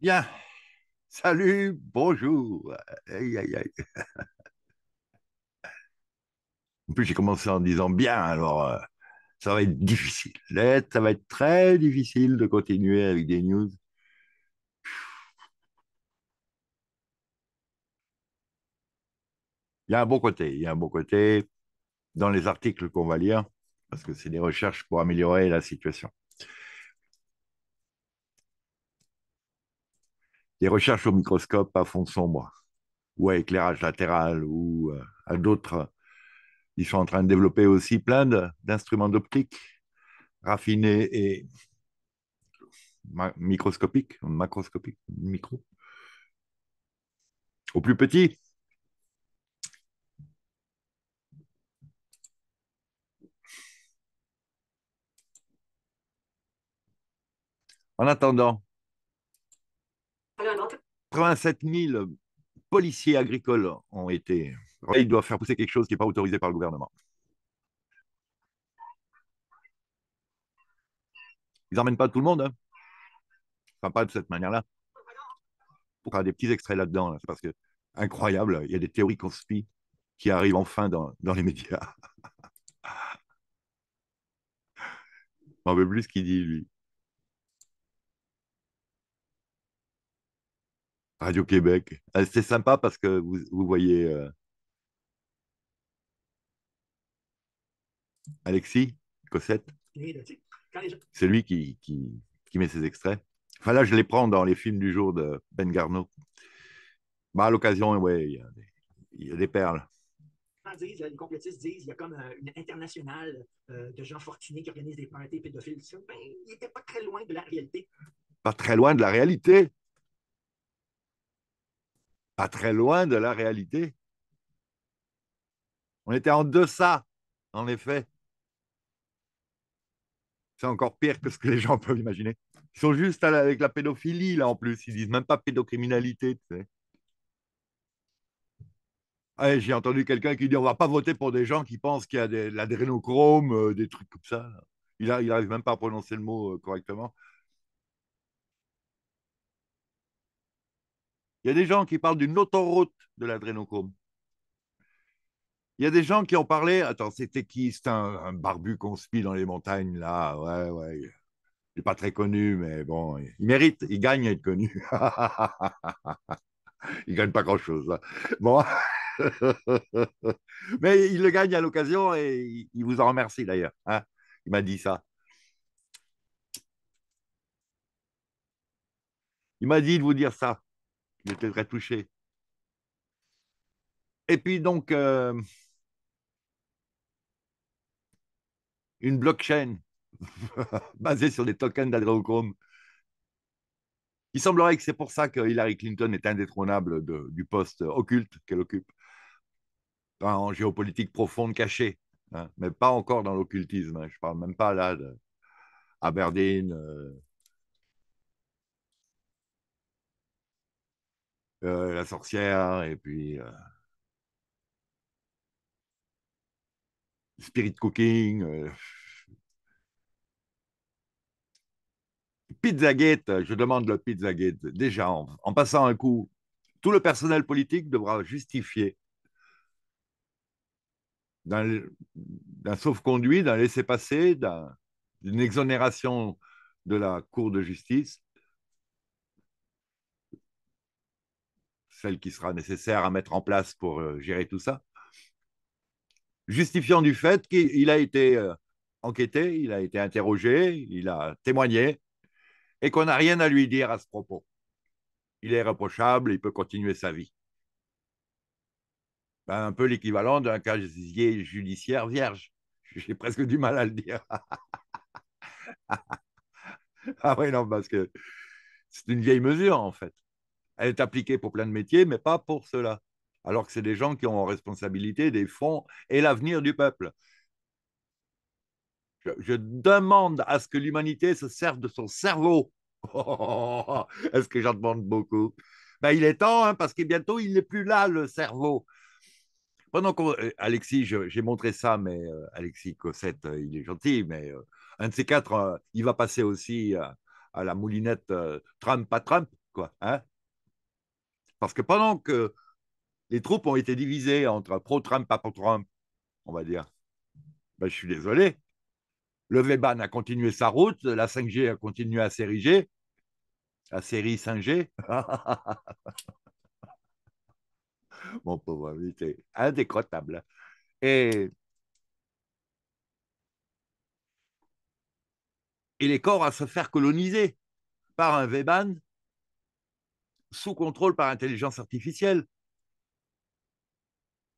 Bien. Salut, bonjour. Aïe, aïe, aïe. En plus, j'ai commencé en disant bien, alors euh, ça va être difficile. Ça va être très difficile de continuer avec des news. Il y a un bon côté, il y a un bon côté dans les articles qu'on va lire, parce que c'est des recherches pour améliorer la situation. des recherches au microscope à fond sombre ou à éclairage latéral ou euh, à d'autres. Ils sont en train de développer aussi plein d'instruments d'optique raffinés et microscopiques, macroscopiques, micro, au plus petit. En attendant, 87 000 policiers agricoles ont été. Ils doivent faire pousser quelque chose qui n'est pas autorisé par le gouvernement. Ils n'emmènent pas tout le monde. Hein. pas de cette manière-là. Pour des petits extraits là-dedans, C'est parce que incroyable, il y a des théories conspies qui arrivent enfin dans, dans les médias. On veut plus ce qu'il dit, lui. Radio-Québec. Euh, c'est sympa parce que vous, voyez. Euh, Alexis Cossette C'est lui qui, qui, met ses extraits. Enfin, là, je les prends dans les films du jour de Ben Garneau. Bah, à l'occasion, ouais, il y, a des perles. Disent, les complotistes disent qu'il y a comme euh, une internationale de gens fortunés qui organisent des parties pédophiles. Ben, il n'était pas très loin de la réalité. Pas très loin de la réalité pas très loin de la réalité. On était en deçà, en effet. C'est encore pire que ce que les gens peuvent imaginer. Ils sont juste avec la pédophilie, là, en plus. Ils disent même pas pédocriminalité, tu sais. J'ai entendu quelqu'un qui dit on va pas voter pour des gens qui pensent qu'il y a de l'adrénochrome, euh, des trucs comme ça. Il n'arrive même pas à prononcer le mot euh, correctement. Il y a des gens qui parlent d'une autoroute de l'adrénochrome. Il y a des gens qui ont parlé. Attends, c'était qui C'est un, barbu qu'on spie dans les montagnes, là. Ouais, ouais. Il n'est pas très connu, mais bon, il mérite, il gagne à être connu. il ne gagne pas grand-chose. Hein. Bon. mais il le gagne à l'occasion et il vous en remercie d'ailleurs. Hein. il m'a dit ça. Il m'a dit de vous dire ça. J'étais très touché. Et puis donc, euh, une blockchain basée sur des tokens d'adréochrome. Il semblerait que c'est pour ça que Hillary Clinton est indétrônable du poste occulte qu'elle occupe, en géopolitique profonde cachée, hein, mais pas encore dans l'occultisme. Hein. Je ne parle même pas là à euh, Euh, la sorcière, et puis euh, spirit cooking, euh. pizza gate. je demande le pizza gate Déjà, en, en, passant un coup, tout le personnel politique devra justifier d'un sauf-conduit, d'un laisser-passer, d'une exonération de la Cour de justice celle qui sera nécessaire à mettre en place pour euh, gérer tout ça, justifiant du fait qu'il a été euh, enquêté, il a été interrogé, il a témoigné, et qu'on n'a rien à lui dire à ce propos. Il est reprochable, il peut continuer sa vie. Ben, un peu l'équivalent d'un casier judiciaire vierge. J'ai presque du mal à le dire. ah oui, non, parce que c'est une vieille mesure, en fait. Elle est appliquée pour plein de métiers, mais pas pour cela. Alors que c'est des gens qui ont en responsabilité des fonds et l'avenir du peuple. Je, demande à ce que l'humanité se serve de son cerveau. Est-ce que j'en demande beaucoup ben, Il est temps, hein, parce que bientôt, il n'est plus là, le cerveau. Pendant euh, Alexis, j'ai montré ça, mais euh, Alexis Cossette, euh, il est gentil, mais un de ces quatre, il va passer aussi à la moulinette Trump, pas Trump, quoi. Hein parce que pendant que les troupes ont été divisées entre pro-Trump, pas pro-Trump, on va dire, ben, je suis désolé, le Weban a continué sa route, la 5G a continué à s'ériger, la série 5G. Mon pauvre ami, c'est indécrottable. Et, et les corps à se faire coloniser par un Weban sous contrôle par intelligence artificielle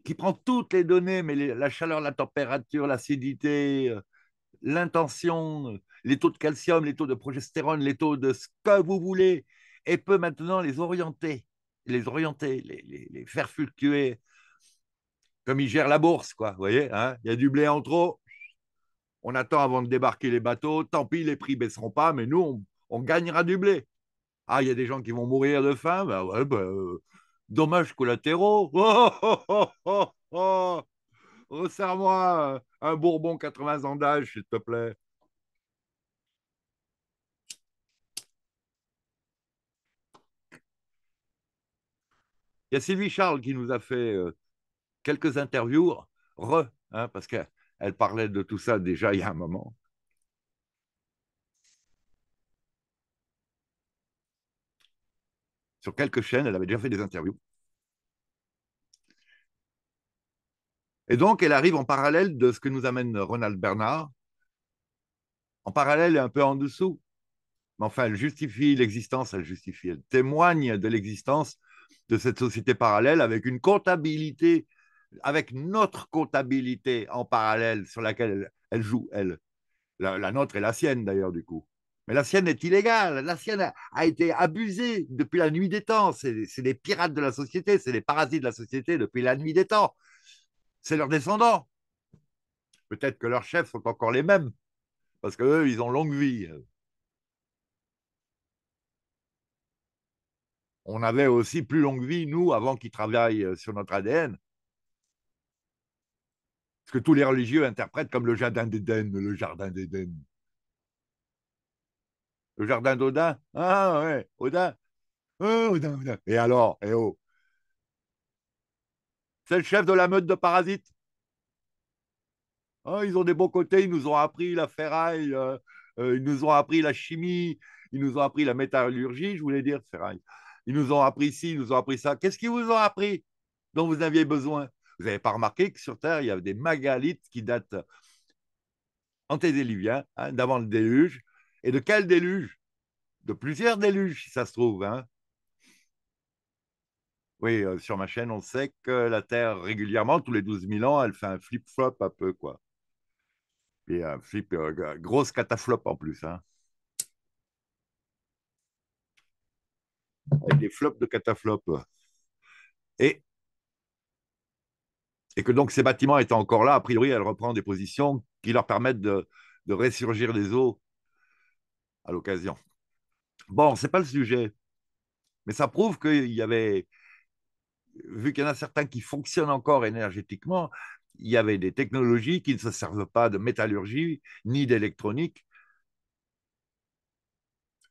qui prend toutes les données, mais la chaleur, la température, l'acidité, euh, l'intention, euh, les taux de calcium, les taux de progestérone, les taux de ce que vous voulez, et peut maintenant les orienter, les orienter, les, faire fluctuer, comme il gère la bourse, quoi. Vous voyez, hein. il y a du blé en trop, on attend avant de débarquer les bateaux, tant pis, les prix baisseront pas, mais nous, on gagnera du blé. Ah, il y a des gens qui vont mourir de faim Bah ouais, bah, euh, dommages collatéraux. Oh, moi un Bourbon 80 ans d'âge, s'il te plaît. Il y a Sylvie Charles qui nous a fait euh, quelques interviews, re, hein, parce qu'elle parlait de tout ça déjà il y a un moment. sur quelques chaînes, elle avait déjà fait des interviews. Et donc, elle arrive en parallèle de ce que nous amène Ronald Bernard, en parallèle et un peu en dessous. Mais enfin, elle justifie l'existence, elle justifie, elle témoigne de l'existence de cette société parallèle avec une comptabilité, avec notre comptabilité en parallèle sur laquelle elle, joue, elle. la, nôtre et la sienne d'ailleurs, du coup. Mais la sienne est illégale, la sienne a, été abusée depuis la nuit des temps. C'est les pirates de la société, c'est les parasites de la société depuis la nuit des temps. C'est leurs descendants. Peut-être que leurs chefs sont encore les mêmes, parce qu'eux, ils ont longue vie. On avait aussi plus longue vie, nous, avant qu'ils travaillent euh, sur notre ADN. Ce que tous les religieux interprètent comme le jardin d'Éden, le jardin d'Éden. Le jardin d'Odin Ah ouais, Odin ah, Et alors eh oh. C'est le chef de la meute de parasites ah, ils ont des bons côtés, ils nous ont appris la ferraille, euh, euh, ils nous ont appris la chimie, ils nous ont appris la métallurgie, je voulais dire ferraille. Ils nous ont appris ci, ils nous ont appris ça. Qu'est-ce qu'ils vous ont appris dont vous aviez besoin Vous n'avez pas remarqué que sur Terre, il y avait des magalithes qui datent antédéluviens, hein, d'avant le déluge, et de quel déluge De plusieurs déluges, si ça se trouve. Hein. oui, euh, sur ma chaîne, on sait que la Terre, régulièrement, tous les 12 000 ans, elle fait un flip-flop un peu, quoi. Et un flip, euh, grosse cataflop en plus. Hein. des flops de cataflop. Et, et que donc ces bâtiments étant encore là, a priori, elle reprend des positions qui leur permettent de, de ressurgir des eaux à l'occasion. Bon, c'est pas le sujet, mais ça prouve qu'il y avait, vu qu'il y en a certains qui fonctionnent encore énergétiquement, il y avait des technologies qui ne se servent pas de métallurgie ni d'électronique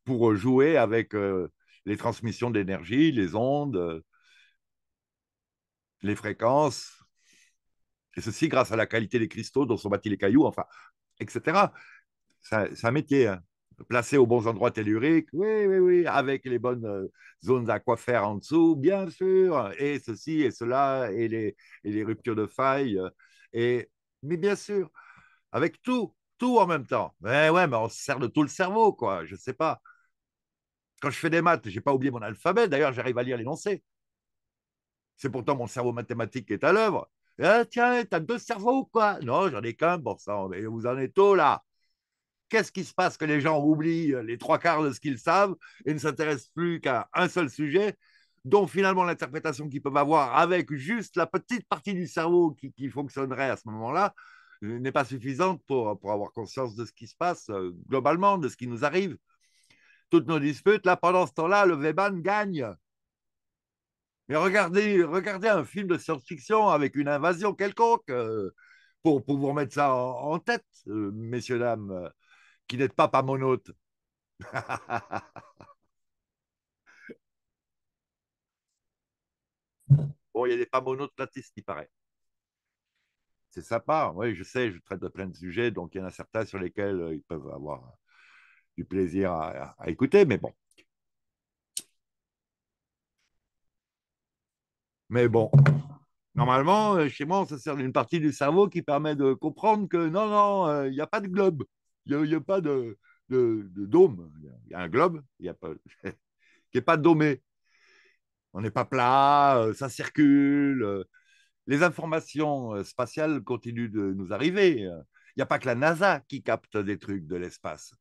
pour jouer avec euh, les transmissions d'énergie, les ondes, euh, les fréquences, et ceci grâce à la qualité des cristaux dont sont bâtis les cailloux, enfin, etc. C'est un, métier. Hein. Placé aux bons endroits telluriques, oui, oui, oui, avec les bonnes euh, zones à aquifères en dessous, bien sûr, et ceci et cela, et les, ruptures de failles, euh, et, mais bien sûr, avec tout, tout en même temps. Mais ouais, mais on se sert de tout le cerveau, quoi, je ne sais pas. Quand je fais des maths, je n'ai pas oublié mon alphabet, d'ailleurs, j'arrive à lire l'énoncé. C'est pourtant mon cerveau mathématique qui est à l'œuvre. Tiens, eh, tiens, t'as deux cerveaux, quoi. Non, j'en ai qu'un, bon ça, mais vous en êtes tôt, là. Qu'est-ce qui se passe que les gens oublient euh, les trois quarts de ce qu'ils savent et ne s'intéressent plus qu'à un seul sujet, dont finalement l'interprétation qu'ils peuvent avoir avec juste la petite partie du cerveau qui, fonctionnerait à ce moment-là euh, n'est pas suffisante pour, pour avoir conscience de ce qui se passe euh, globalement, de ce qui nous arrive. Toutes nos disputes, là, pendant ce temps-là, le Weban gagne. Mais regardez, regardez un film de science-fiction avec une invasion quelconque pour, pour vous remettre ça en, tête, messieurs, dames qui n'êtes pas monote bon, il y a des pamonotes platistes, il paraît. C'est sympa, oui, je sais, je traite de plein de sujets, donc il y en a certains sur lesquels euh, ils peuvent avoir euh, du plaisir à, écouter, mais bon. Mais bon, normalement, euh, chez moi, ça sert d'une partie du cerveau qui permet de comprendre que non, non, il n'y a pas de globe. Il n'y a, pas de, dôme. Il y, a un globe il y a pas, qui n'est pas domé. On n'est pas plat, euh, ça circule. Euh, les informations euh, spatiales continuent de nous arriver. Il n'y a pas que la NASA qui capte des trucs de l'espace.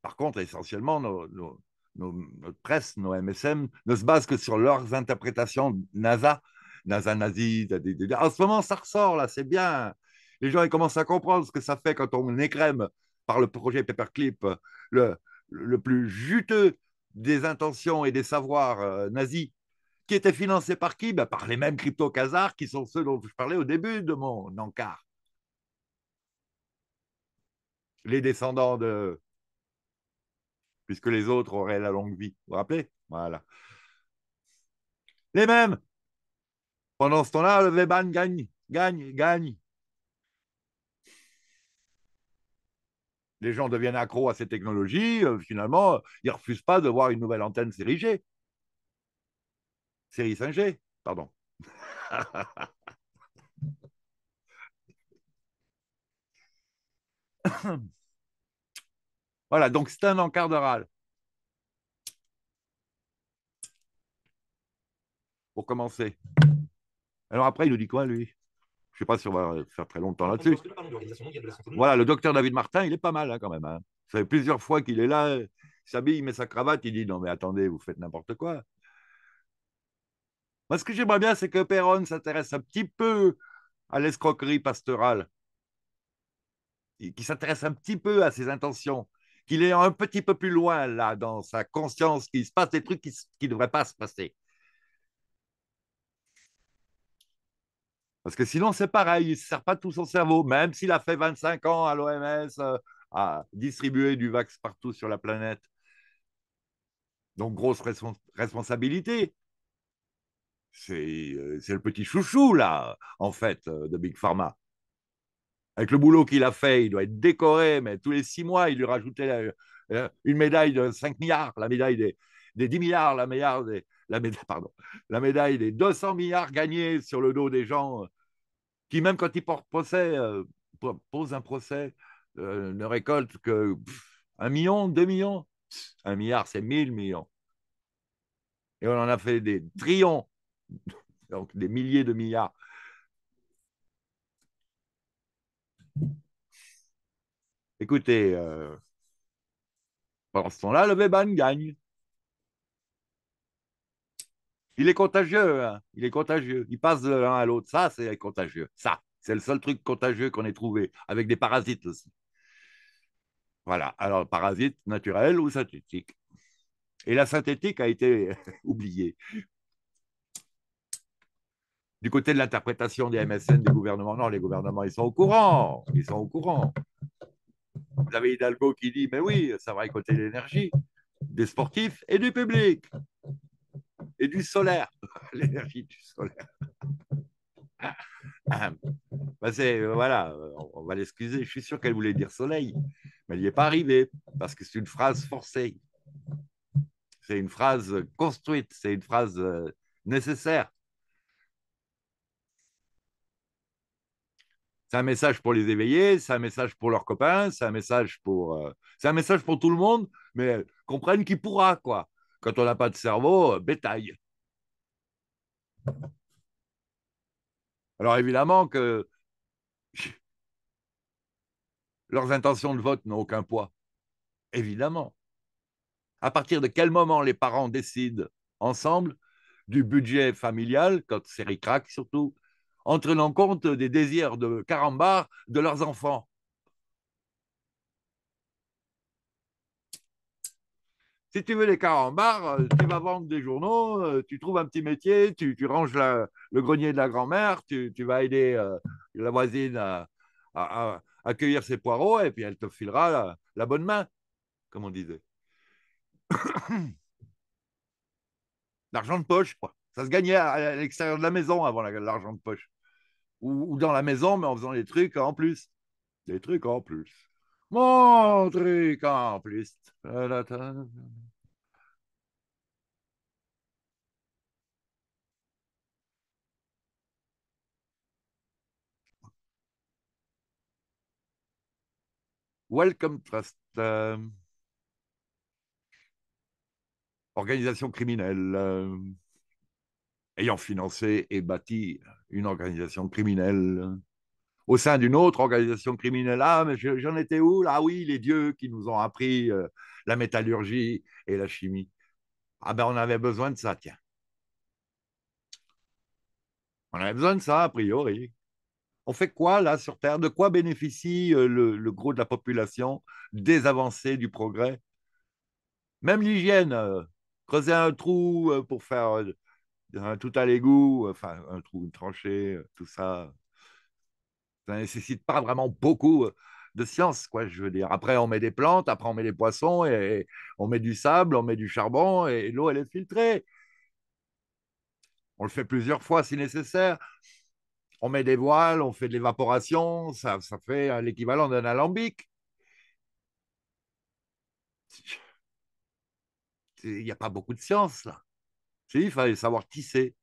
Par contre, essentiellement, nos, notre presse, nos MSM, ne se basent que sur leurs interprétations NASA. NASA nazi, en ce moment, ça ressort, là, c'est bien les gens commencent à comprendre ce que ça fait quand on écrème par le projet Paperclip euh, le, plus juteux des intentions et des savoirs euh, nazis, qui était financé par qui ben, Par les mêmes crypto casars qui sont ceux dont je parlais au début de mon encart. Les descendants de. Puisque les autres auraient la longue vie. Vous vous rappelez Voilà. Les mêmes Pendant ce temps-là, le Weban gagne, gagne, gagne. les gens deviennent accros à ces technologies, euh, finalement, ils ne refusent pas de voir une nouvelle antenne série G. Série 5G, pardon. voilà, donc c'est un râle. Pour commencer. Alors après, il nous dit quoi, lui je sais pas si on va faire très longtemps là-dessus. Voilà, le docteur David Martin, il est pas mal hein, quand même. Hein. Ça fait plusieurs fois qu'il est là, il s'habille, il met sa cravate, il dit non mais attendez, vous faites n'importe quoi. Moi, ce que j'aimerais bien, c'est que Perron s'intéresse un petit peu à l'escroquerie pastorale, qu'il s'intéresse un petit peu à ses intentions, qu'il est un petit peu plus loin là dans sa conscience, qu'il se passe des trucs qui ne devraient pas se passer. Parce que sinon, c'est pareil, il ne sert pas tout son cerveau, même s'il a fait 25 ans à l'OMS euh, à distribuer du vax partout sur la planète. Donc, grosse responsabilité. Euh, c'est le petit chouchou, là, en fait, euh, de Big Pharma. Avec le boulot qu'il a fait, il doit être décoré, mais tous les six mois, il lui rajoutait une médaille de 5 milliards, la médaille des, des 10 milliards, la médaille des, la médaille, pardon, la médaille des 200 milliards gagnés sur le dos des gens euh, qui, même quand ils portent procès, euh, posent un procès, euh, ne récoltent que un million, deux millions. un milliard, c'est mille millions. Et on en a fait des trillions, donc des milliers de milliards. Écoutez, pendant ce temps-là, le Weban gagne. Il est contagieux, hein. il est contagieux. Il passe de l'un à l'autre. Ça, c'est contagieux. Ça, c'est le seul truc contagieux qu'on ait trouvé, avec des parasites aussi. Voilà. Alors, parasites naturels ou synthétiques. Et la synthétique a été oubliée. Du côté de l'interprétation des MSN, du gouvernement, non, les gouvernements, ils sont au courant. Ils sont au courant. Vous avez Hidalgo qui dit, mais oui, ça va écouter l'énergie des sportifs et du public et du solaire. L'énergie du solaire. Ah, bah, c'est, euh, voilà, euh, on va l'excuser. Je suis sûr qu'elle voulait dire soleil, mais elle n'y est pas arrivée parce que c'est une phrase forcée. C'est une phrase construite, c'est une phrase euh, nécessaire. C'est un message pour les éveillés, c'est un message pour leurs copains, c'est un message pour, c'est un message pour tout le monde, mais comprennent qui pourra quoi. Quand on n'a pas de cerveau, euh, bétail. Alors évidemment que leurs intentions de vote n'ont aucun poids. Évidemment. À partir de quel moment les parents décident ensemble du budget familial, quand c'est ricrac surtout, en tenant compte des désirs de carambar de leurs enfants Si tu veux les carambars, euh, tu vas vendre des journaux, euh, tu trouves un petit métier, tu, ranges le grenier de la grand-mère, tu, vas aider euh, la voisine à, à, accueillir ses poireaux et puis elle te filera la, bonne main, comme on disait. l'argent de poche, quoi. Ça se gagnait à, l'extérieur de la maison avant l'argent de poche. ou dans la maison, mais en faisant des trucs en plus. Des trucs en plus. Montrez Welcome Trust. Euh, organisation criminelle. Euh, ayant financé et bâti une organisation criminelle au sein d'une autre organisation criminelle. Ah, mais j'en étais où Ah oui, les dieux qui nous ont appris euh, la métallurgie et la chimie. Ah ben on avait besoin de ça, tiens. On avait besoin de ça, a priori. On fait quoi là sur Terre De quoi bénéficie euh, le, gros de la population des avancées, du progrès Même l'hygiène, euh, creuser un trou pour faire tout à l'égout, enfin un trou, une tranchée, tout ça. Ça ne nécessite pas vraiment beaucoup de science, quoi, je veux dire. Après, on met des plantes, après, on met des poissons, et on met du sable, on met du charbon, et l'eau, elle est filtrée. On le fait plusieurs fois si nécessaire. On met des voiles, on fait de l'évaporation, ça, ça fait euh, l'équivalent d'un alambic. Il n'y a pas beaucoup de science, là. il fallait savoir tisser,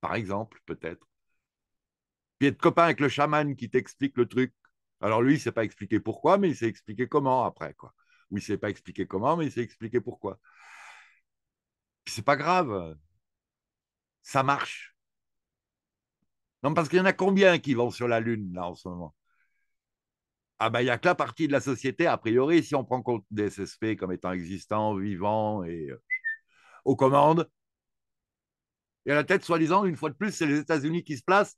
par exemple, peut-être puis être copain avec le chaman qui t'explique le truc. Alors lui, il s'est pas expliqué pourquoi, mais il s'est expliqué comment après, quoi. Ou il ne s'est pas expliqué comment, mais il s'est expliqué pourquoi. C'est pas grave. Ça marche. Non, parce qu'il y en a combien qui vont sur la Lune, là, en ce moment Ah ben, il n'y a que la partie de la société, a priori, si on prend compte des SSP comme étant existants, vivants et euh, aux commandes. Et à la tête, soi-disant, une fois de plus, c'est les États-Unis qui se placent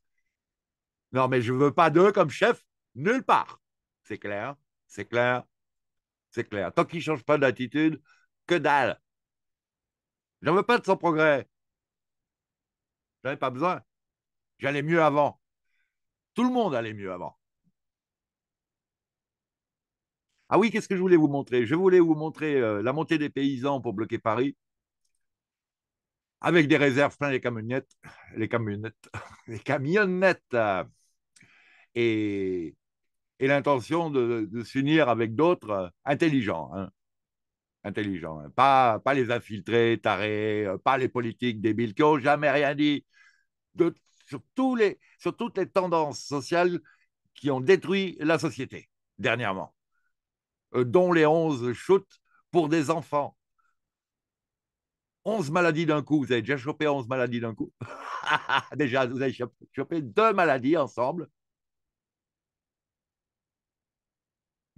non, mais je ne veux pas d'eux comme chef nulle part. C'est clair, c'est clair, c'est clair. Tant qu'ils ne changent pas d'attitude, que dalle. Je n'en veux pas de son progrès. n'en ai pas besoin. J'allais mieux avant. Tout le monde allait mieux avant. Ah oui, qu'est-ce que je voulais vous montrer Je voulais vous montrer euh, la montée des paysans pour bloquer Paris, avec des réserves plein les camionnettes, les camionnettes, les camionnettes et, et l'intention de, s'unir avec d'autres euh, intelligents. Hein. Intelligents, hein. pas, pas les infiltrés, tarés, euh, pas les politiques débiles qui n'ont jamais rien dit. De, sur, les, toutes les tendances sociales qui ont détruit la société dernièrement, euh, dont les 11 shoots pour des enfants. 11 maladies d'un coup, vous avez déjà chopé 11 maladies d'un coup. déjà, vous avez chopé deux maladies ensemble.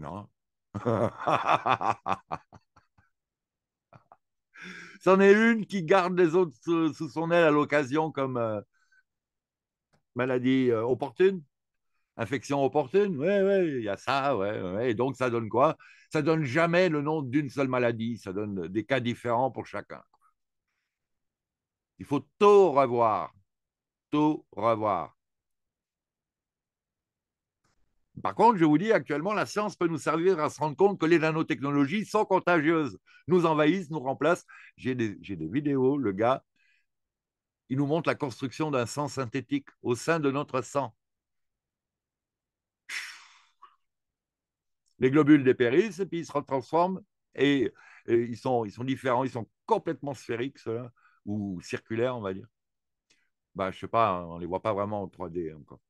Non. C'en est une qui garde les autres sous, son aile à l'occasion comme euh, maladie euh, opportune, infection opportune. Oui, oui, il y a ça, ouais, Et donc, ça donne quoi Ça donne jamais le nom d'une seule maladie. Ça donne des cas différents pour chacun. Il faut tout revoir. Tout revoir. Par contre, je vous dis, actuellement, la science peut nous servir à se rendre compte que les nanotechnologies sont contagieuses, nous envahissent, nous remplacent. J'ai des, des, vidéos, le gars, il nous montre la construction d'un sang synthétique au sein de notre sang. Les globules dépérissent et puis ils se retransforment et, ils, sont, ils sont différents, ils sont complètement sphériques, ceux-là, ou circulaires, on va dire. Bah, je ne sais pas, on ne les voit pas vraiment en 3D encore.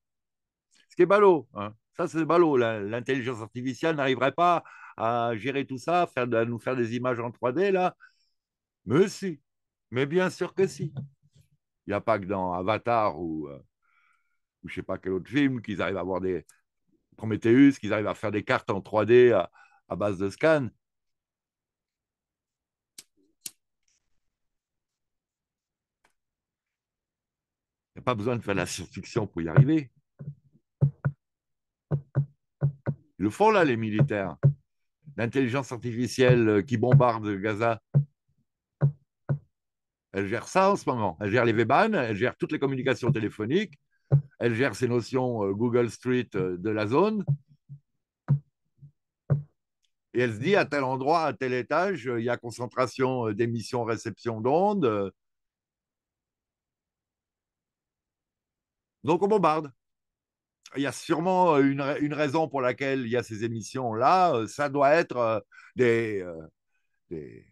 Ce qui est ballot, hein ça, c'est ballot. L'intelligence artificielle n'arriverait pas à gérer tout ça, à, faire, nous faire des images en 3D, là. Mais si. Mais bien sûr que si. Il n'y a pas que dans Avatar ou, euh, je ne sais pas quel autre film qu'ils arrivent à avoir des Prometheus, qu'ils arrivent à faire des cartes en 3D à, base de scan. Il n'y a pas besoin de faire de la science-fiction pour y arriver. Ils le font là, les militaires. L'intelligence artificielle euh, qui bombarde Gaza. Elle gère ça en ce moment. Elle gère les V-BAN, elle gère toutes les communications téléphoniques, elle gère ces notions euh, Google Street euh, de la zone. Et elle se dit à tel endroit, à tel étage, il y a concentration d'émissions, réception d'ondes. Donc on bombarde il y a sûrement une, raison pour laquelle il y a ces émissions-là. Ça doit être des, des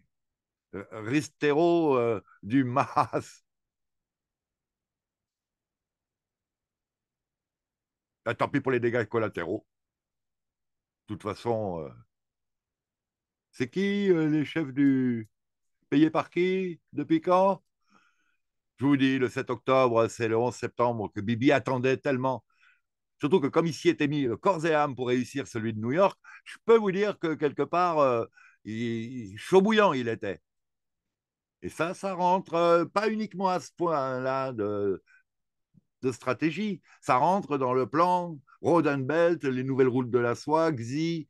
du Mas. Bah, tant pis pour les dégâts collatéraux. De toute façon, c'est qui les chefs du. Payés par qui Depuis quand Je vous dis, le 7 octobre, c'est le 11 septembre que Bibi attendait tellement. Surtout que comme il était mis euh, corps et âme pour réussir celui de New York, je peux vous dire que quelque part, euh, il, chaud bouillant il était. Et ça, ça rentre euh, pas uniquement à ce point-là de, stratégie, ça rentre dans le plan Road Belt, les nouvelles routes de la soie, XI,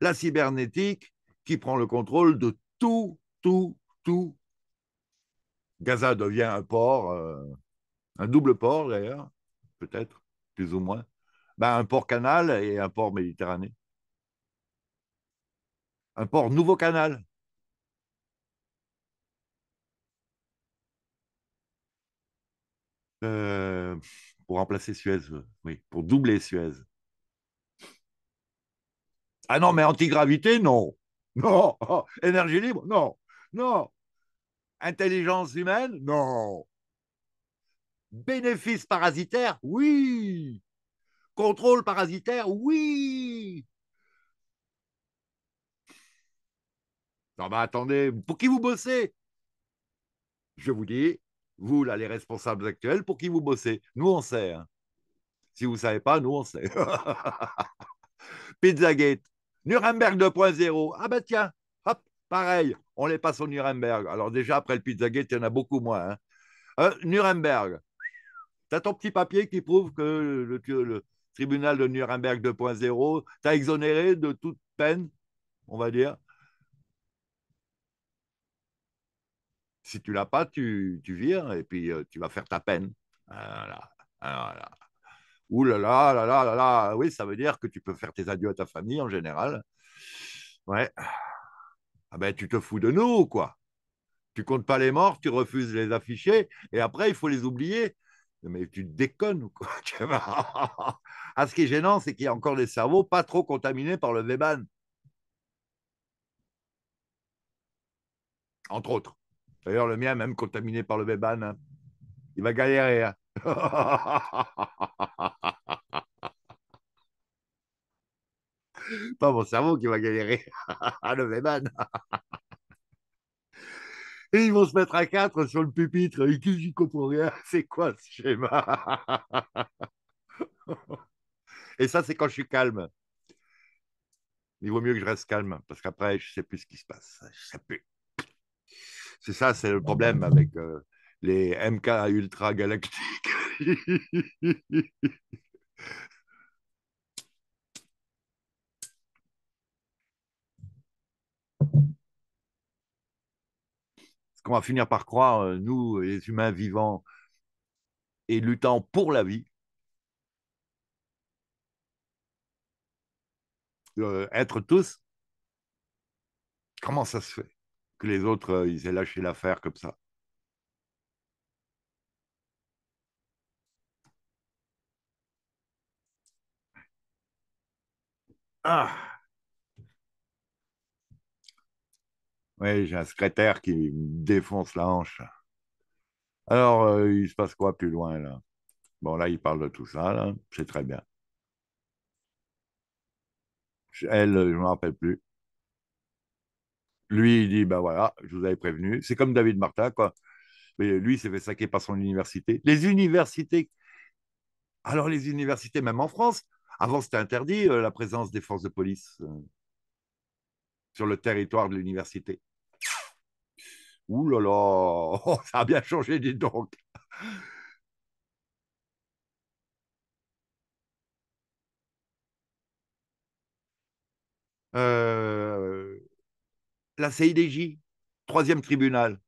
la cybernétique, qui prend le contrôle de tout, tout, tout. Gaza devient un port, un double port d'ailleurs, peut-être, plus ou moins. Ben, un port canal et un port méditerranéen. Un port nouveau canal. Euh, pour remplacer Suez, euh, oui, pour doubler Suez. Ah non, mais antigravité, non. Non. énergie libre, non. Non. Intelligence humaine, non. Bénéfice parasitaire, oui. Contrôle parasitaire, oui. Non, mais attendez, pour qui vous bossez Je vous dis, vous, là, les responsables actuels, pour qui vous bossez Nous, on sait. Hein. Si vous ne savez pas, nous, on sait. Pizzagate, Nuremberg 2.0. Ah ben tiens, hop, pareil, on les passe au Nuremberg. Alors déjà, après le Pizzagate, il y en a beaucoup moins. Hein. Euh, Nuremberg, tu as ton petit papier qui prouve que le, tribunal de Nuremberg 2.0, t'as exonéré de toute peine, on va dire. Si tu l'as pas, tu, tu vires et puis euh, tu vas faire ta peine. Voilà, Ouh là là, là là là oui, ça veut dire que tu peux faire tes adieux à ta famille en général. Ouais. Ah ben, tu te fous de nous, quoi. Tu comptes pas les morts, tu refuses de les afficher, et après, il faut les oublier mais tu te déconnes ou quoi ah, Ce qui est gênant, c'est qu'il y a encore des cerveaux pas trop contaminés par le Weban. Entre autres. D'ailleurs, le mien, même contaminé par le Weban, hein. il va galérer. Hein. pas mon cerveau qui va galérer. le Weban et ils vont se mettre à quatre sur le pupitre. Et qu'ils n'y pour rien, c'est quoi ce schéma Et ça, c'est quand je suis calme. Il vaut mieux que je reste calme, parce qu'après, je ne sais plus ce qui se passe. Je sais plus. C'est ça, c'est le problème avec euh, les MK ultra galactiques. qu'on va finir par croire, euh, nous, les humains vivants et luttant pour la vie, euh, être tous, comment ça se fait que les autres, euh, ils aient lâché l'affaire comme ça Ah Oui, j'ai un secrétaire qui me défonce la hanche. Alors, euh, il se passe quoi plus loin, là Bon, là, il parle de tout ça, là. C'est très bien. Elle, euh, je ne me rappelle plus. Lui, il dit, ben voilà, je vous avais prévenu. C'est comme David Martin, quoi. Mais lui, il s'est fait saquer par son université. Les universités, alors les universités, même en France, avant c'était interdit euh, la présence des forces de police sur le territoire de l'université. Ouh là là, ça a bien changé, dis donc. Euh, la CIDJ, troisième tribunal.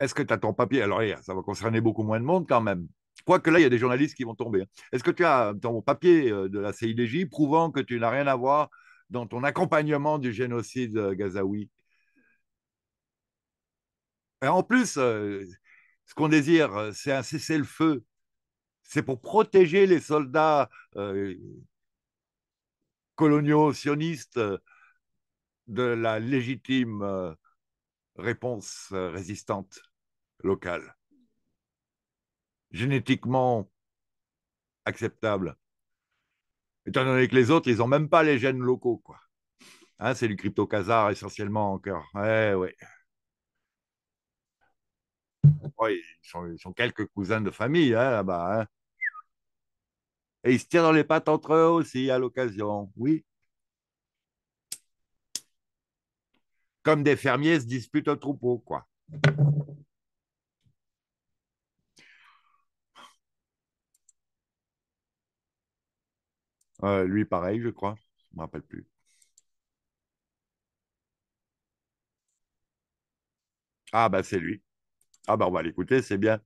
Est-ce que tu as ton papier Alors, ça va concerner beaucoup moins de monde quand même. Quoique là, il y a des journalistes qui vont tomber. Hein. Est-ce que tu as ton papier euh, de la CIDJ prouvant que tu n'as rien à voir dans ton accompagnement du génocide euh, gazaoui euh, en plus, euh, ce qu'on désire, euh, c'est un cessez-le-feu. C'est pour protéger les soldats coloniaux sionistes de la légitime réponse résistante locale, génétiquement acceptable. Étant donné que les autres, ils n'ont même pas les gènes locaux. quoi. Hein, c'est du crypto-casar essentiellement encore. Ouais, ouais. Oh, ils, sont, quelques cousins de famille hein, là-bas. Hein. Et ils se tirent dans les pattes entre eux aussi à l'occasion, oui. Comme des fermiers se disputent au troupeau, quoi. Euh, lui, pareil, je crois. Je ne me rappelle plus. Ah, ben c'est lui. Ah ben on va l'écouter, c'est bien.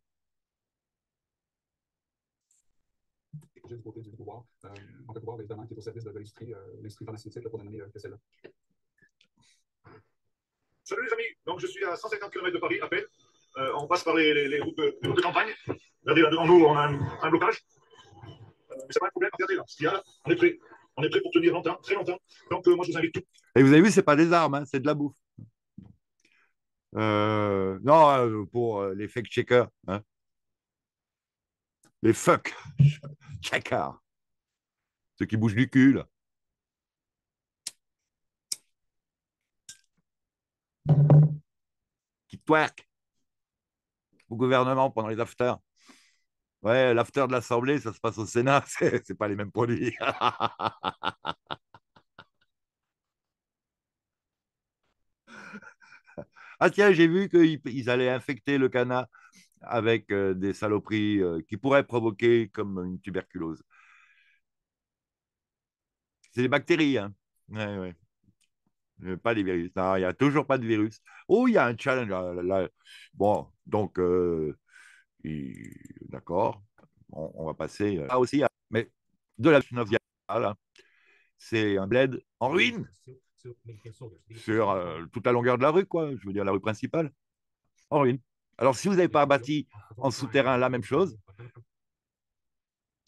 Salut les amis, donc je suis à 150 km de Paris à peine. Euh, on passe par les, les, routes, de, campagne. Regardez là devant nous, on a un, blocage. Euh, mais c'est pas un problème, regardez là, ce qu'il y a on est prêt. On est prêt pour tenir longtemps, très longtemps. Donc euh, moi je vous invite tout. Et vous avez vu, ce n'est pas des armes, hein, c'est de la bouffe. Euh, non, euh, pour euh, les fake checkers. Hein. Les fuck checkers. Ceux qui bougent du cul. Qui twerk au gouvernement pendant les afters. Ouais, l'after de l'Assemblée, ça se passe au Sénat, c'est pas les mêmes produits. Ah tiens, j'ai vu qu'ils allaient infecter le canard avec euh, des saloperies euh, qui pourraient provoquer comme une tuberculose. C'est des bactéries, hein. Ouais, pas des virus. il n'y a toujours pas de virus. Oh, il y a un challenge. Hein, bon, donc, euh, d'accord, on, va passer. Là aussi, mais de la 9, hein. c'est un bled en ruine sur euh, toute la longueur de la rue, quoi, je veux dire la rue principale, en ruine. Alors, si vous n'avez pas bâti en souterrain la même chose,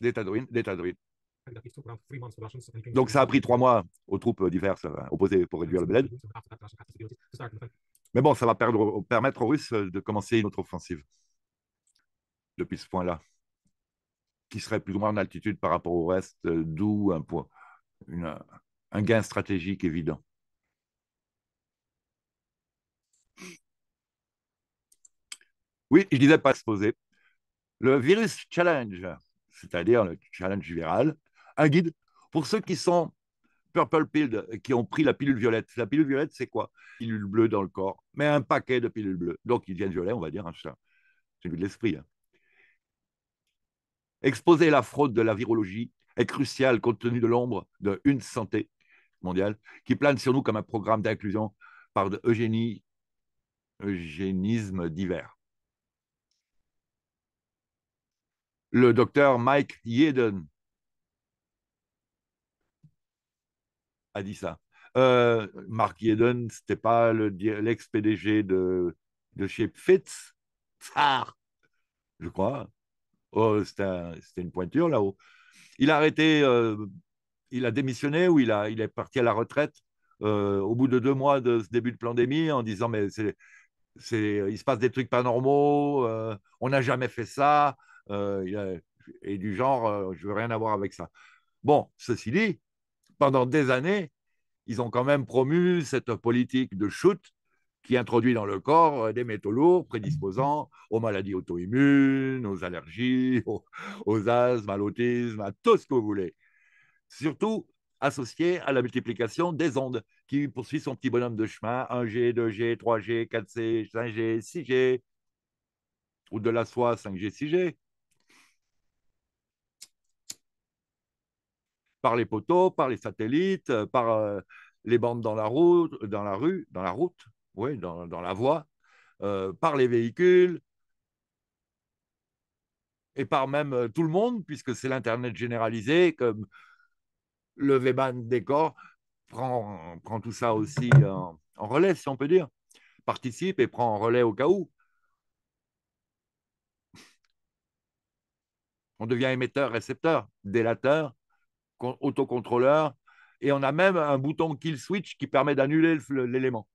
des tas de ruines, des de ruines. Donc, ça a pris trois mois aux troupes euh, diverses euh, opposées pour réduire le bled. Mais bon, ça va permettre aux Russes de commencer une autre offensive depuis ce point-là, qui serait plus ou moins en altitude par rapport au reste, d'où un point, une, un gain stratégique évident. Oui, je disais pas se poser. Le virus challenge, c'est-à-dire le challenge viral, un guide pour ceux qui sont purple pilled, qui ont pris la pilule violette. La pilule violette, c'est quoi Pilule bleue dans le corps, mais un paquet de pilules bleues. Donc, ils viennent violet, on va dire, hein, celui de l'esprit. Hein. Exposer la fraude de la virologie est crucial compte tenu de l'ombre de Santé, mondiale, qui plane sur nous comme un programme d'inclusion par de eugénie, eugénisme divers. Le docteur Mike Yeden a dit ça. Euh, Mark Yeden, c'était pas l'ex-PDG de, de chez Fitz, je crois. Oh, c'était une pointure là-haut. Il a arrêté euh, il a démissionné ou il, a, il est parti à la retraite euh, au bout de deux mois de ce début de pandémie en disant mais c'est, il se passe des trucs pas normaux, euh, on n'a jamais fait ça, euh, et du genre je veux rien avoir avec ça. Bon, ceci dit, pendant des années, ils ont quand même promu cette politique de shoot qui introduit dans le corps des métaux lourds prédisposant aux maladies auto-immunes, aux allergies, aux, aux asthmes, à l'autisme, à tout ce que vous voulez surtout associé à la multiplication des ondes, qui poursuit son petit bonhomme de chemin, 1G, 2G, 3G, 4G, 5G, 6G, ou de la soie 5G, 6G. Par les poteaux, par les satellites, par euh, les bandes dans la route, dans la rue, dans la route, oui, dans, la voie, euh, par les véhicules, et par même euh, tout le monde, puisque c'est l'Internet généralisé, comme le Veban Décor prend, prend tout ça aussi en, relais, si on peut dire, participe et prend en relais au cas où. On devient émetteur, récepteur, délateur, autocontrôleur, et on a même un bouton kill switch qui permet d'annuler l'élément.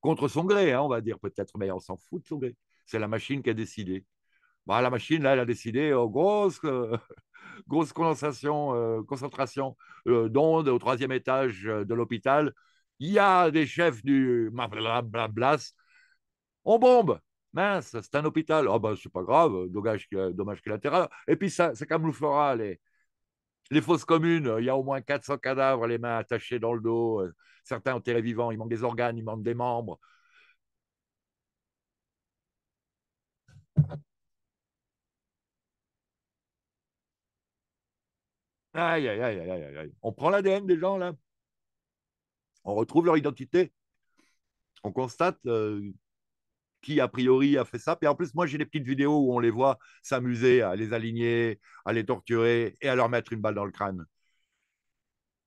Contre son gré, hein, on va dire peut-être, mais on s'en fout de son gré. C'est la machine qui a décidé. Bah, la machine, elle a décidé, oh, grosse, euh, grosse condensation, euh, concentration euh, d'ondes au troisième étage de l'hôpital. Il y a des chefs du bla. On bombe. Mince, c'est un hôpital. Ah oh, ben, c'est pas grave, dommage, que la terre... Et puis, ça, ça camouflera les, les fosses communes. Il y a au moins 400 cadavres, les mains attachées dans le dos. Certains ont été vivants, Ils manque des organes, ils manque des membres. Aïe, aïe, aïe, aïe, aïe. On prend l'ADN des gens, là. On retrouve leur identité. On constate euh, qui, a priori, a fait ça. Et en plus, moi, j'ai des petites vidéos où on les voit s'amuser à les aligner, à les torturer et à leur mettre une balle dans le crâne.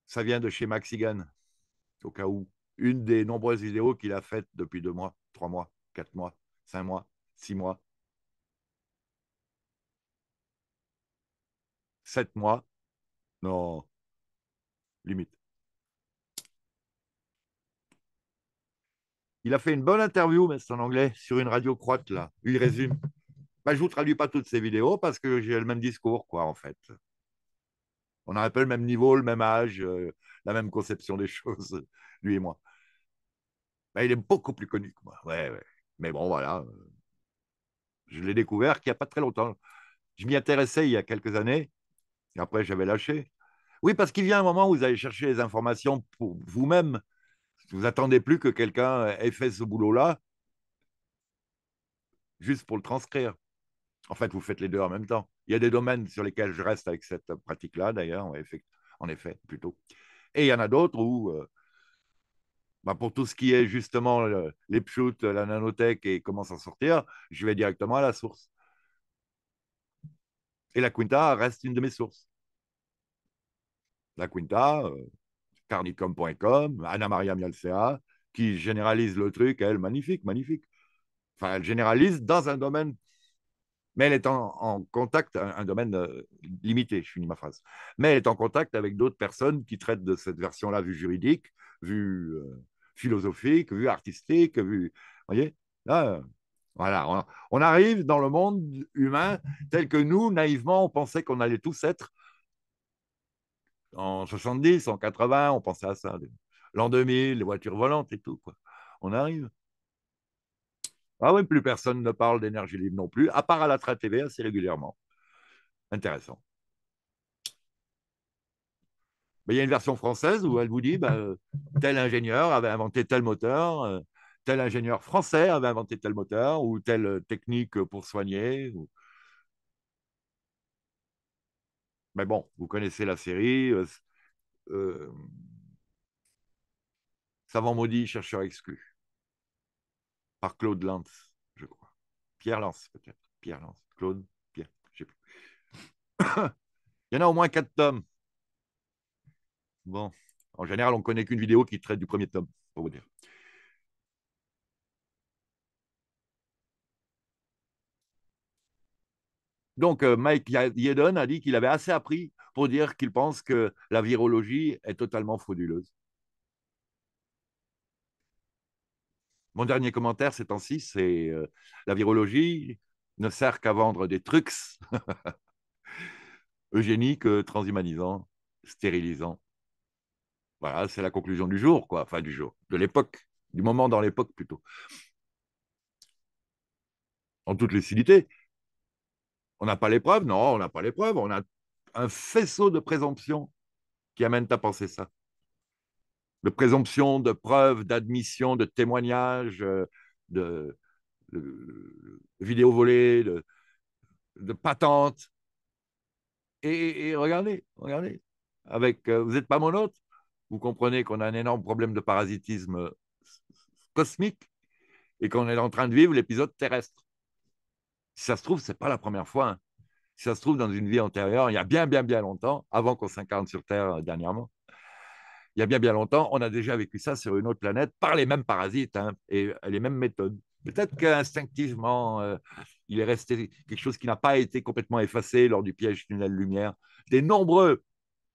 Ça vient de chez Maxigan, au cas où. Une des nombreuses vidéos qu'il a faites depuis deux mois, trois mois, quatre mois, cinq mois, six mois. Sept mois, non, limite. Il a fait une bonne interview, mais c'est en anglais, sur une radio croate, là. Il résume. Bah, je ne vous traduis pas toutes ces vidéos parce que j'ai le même discours, quoi, en fait. On a un peu le même niveau, le même âge, euh, la même conception des choses, lui et moi. Bah, il est beaucoup plus connu que moi. Mais bon, voilà. Je l'ai découvert qu'il n'y a pas très longtemps. Je m'y intéressais il y a quelques années après, j'avais lâché. Oui, parce qu'il vient un moment où vous allez chercher les informations pour vous-même. Vous attendez plus que quelqu'un ait fait ce boulot-là juste pour le transcrire. En fait, vous faites les deux en même temps. Il y a des domaines sur lesquels je reste avec cette pratique-là, d'ailleurs, en effet, plutôt. Et il y en a d'autres où, euh, bah, pour tout ce qui est justement les pshoots, la nanotech et comment s'en sortir, je vais directement à la source. Et la Quinta reste une de mes sources. La Quinta, euh, carnicom.com, Anna Maria Mialcea, qui généralise le truc, elle, magnifique, magnifique. Enfin, elle généralise dans un domaine, mais elle est en, contact, un, domaine euh, limité, je finis ma phrase, mais elle est en contact avec d'autres personnes qui traitent de cette version-là, vue juridique, vue euh, philosophique, vue artistique, vue. Vous voyez Là, voilà, on, arrive dans le monde humain tel que nous, naïvement, on pensait qu'on allait tous être en 70, en 80, on pensait à ça. L'an 2000, les voitures volantes et tout. Quoi. On arrive. Ah oui, plus personne ne parle d'énergie libre non plus, à part à la Tra TV assez régulièrement. Intéressant. Mais ben, il y a une version française où elle vous dit ben, euh, tel ingénieur avait inventé tel moteur, euh, tel ingénieur français avait inventé tel moteur, ou telle technique pour soigner. Ou... Mais bon, vous connaissez la série. Euh, euh, Savant maudit, chercheur exclu. Par Claude Lance, je crois. Pierre Lance, peut-être. Pierre Lance. Claude, Pierre, je sais plus. Il y en a au moins quatre tomes. Bon. En général, on ne connaît qu'une vidéo qui traite du premier tome, pour vous dire. Donc, euh, Mike Yedon a dit qu'il avait assez appris pour dire qu'il pense que la virologie est totalement frauduleuse. Mon dernier commentaire, ces temps-ci, c'est euh, la virologie ne sert qu'à vendre des trucs eugéniques, euh, transhumanisants, stérilisants. Voilà, c'est la conclusion du jour, quoi. Enfin, du jour, de l'époque, du moment dans l'époque plutôt. En toute lucidité, on n'a pas les preuves Non, on n'a pas les preuves. On a un faisceau de présomptions qui amène à penser ça. De présomption, de preuves, d'admission, de témoignages, de, vidéo volée, de, de Et, regardez, regardez. Avec, euh, vous n'êtes pas mon hôte, vous comprenez qu'on a un énorme problème de parasitisme euh, cosmique et qu'on est en train de vivre l'épisode terrestre. Si ça se trouve, ce n'est pas la première fois. Hein. Si ça se trouve, dans une vie antérieure, il y a bien, bien, bien longtemps, avant qu'on s'incarne sur Terre euh, dernièrement, il y a bien, bien longtemps, on a déjà vécu ça sur une autre planète par les mêmes parasites hein, et euh, les mêmes méthodes. Peut-être qu'instinctivement, euh, il est resté quelque chose qui n'a pas été complètement effacé lors du piège tunnel-lumière, des nombreux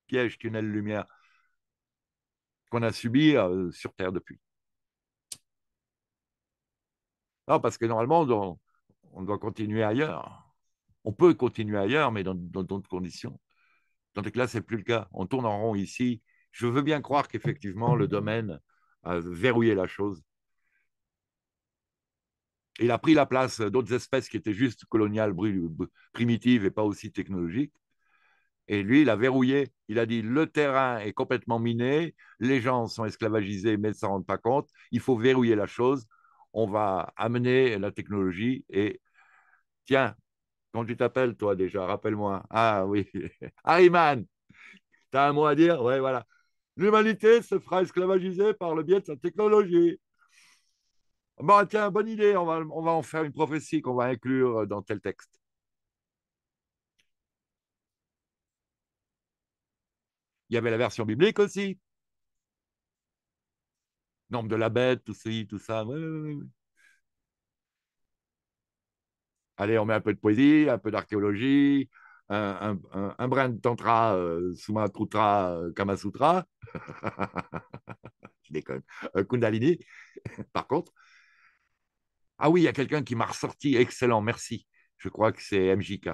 pièges tunnel-lumière qu'on a subis sur Terre depuis. Non, parce que normalement, on, on doit continuer ailleurs. On peut continuer ailleurs, mais dans d'autres conditions. Tandis que là, ce n'est plus le cas. On tourne en rond ici. Je veux bien croire qu'effectivement, le domaine a verrouillé la chose. Il a pris la place d'autres espèces qui étaient juste coloniales, primitives et pas aussi technologiques. Et lui, il a verrouillé. Il a dit le terrain est complètement miné, les gens sont esclavagisés mais ne s'en rendent pas compte. Il faut verrouiller la chose on va amener la technologie et tiens, quand tu t'appelles, toi déjà, rappelle-moi. Ah oui, tu as un mot à dire Oui, voilà. L'humanité se fera esclavagiser par le biais de sa technologie. Bon, tiens, bonne idée, on va, on va en faire une prophétie qu'on va inclure dans tel texte. Il y avait la version biblique aussi. Nombre de la bête, tout ceci, tout ça. Allez, on met un peu de poésie, un peu d'archéologie, un, brin de tantra, euh, Sumatrutra, euh, Kamasutra. Je déconne. Euh, Kundalini, par contre. Ah oui, il y a quelqu'un qui m'a ressorti, excellent, merci. Je crois que c'est MJK,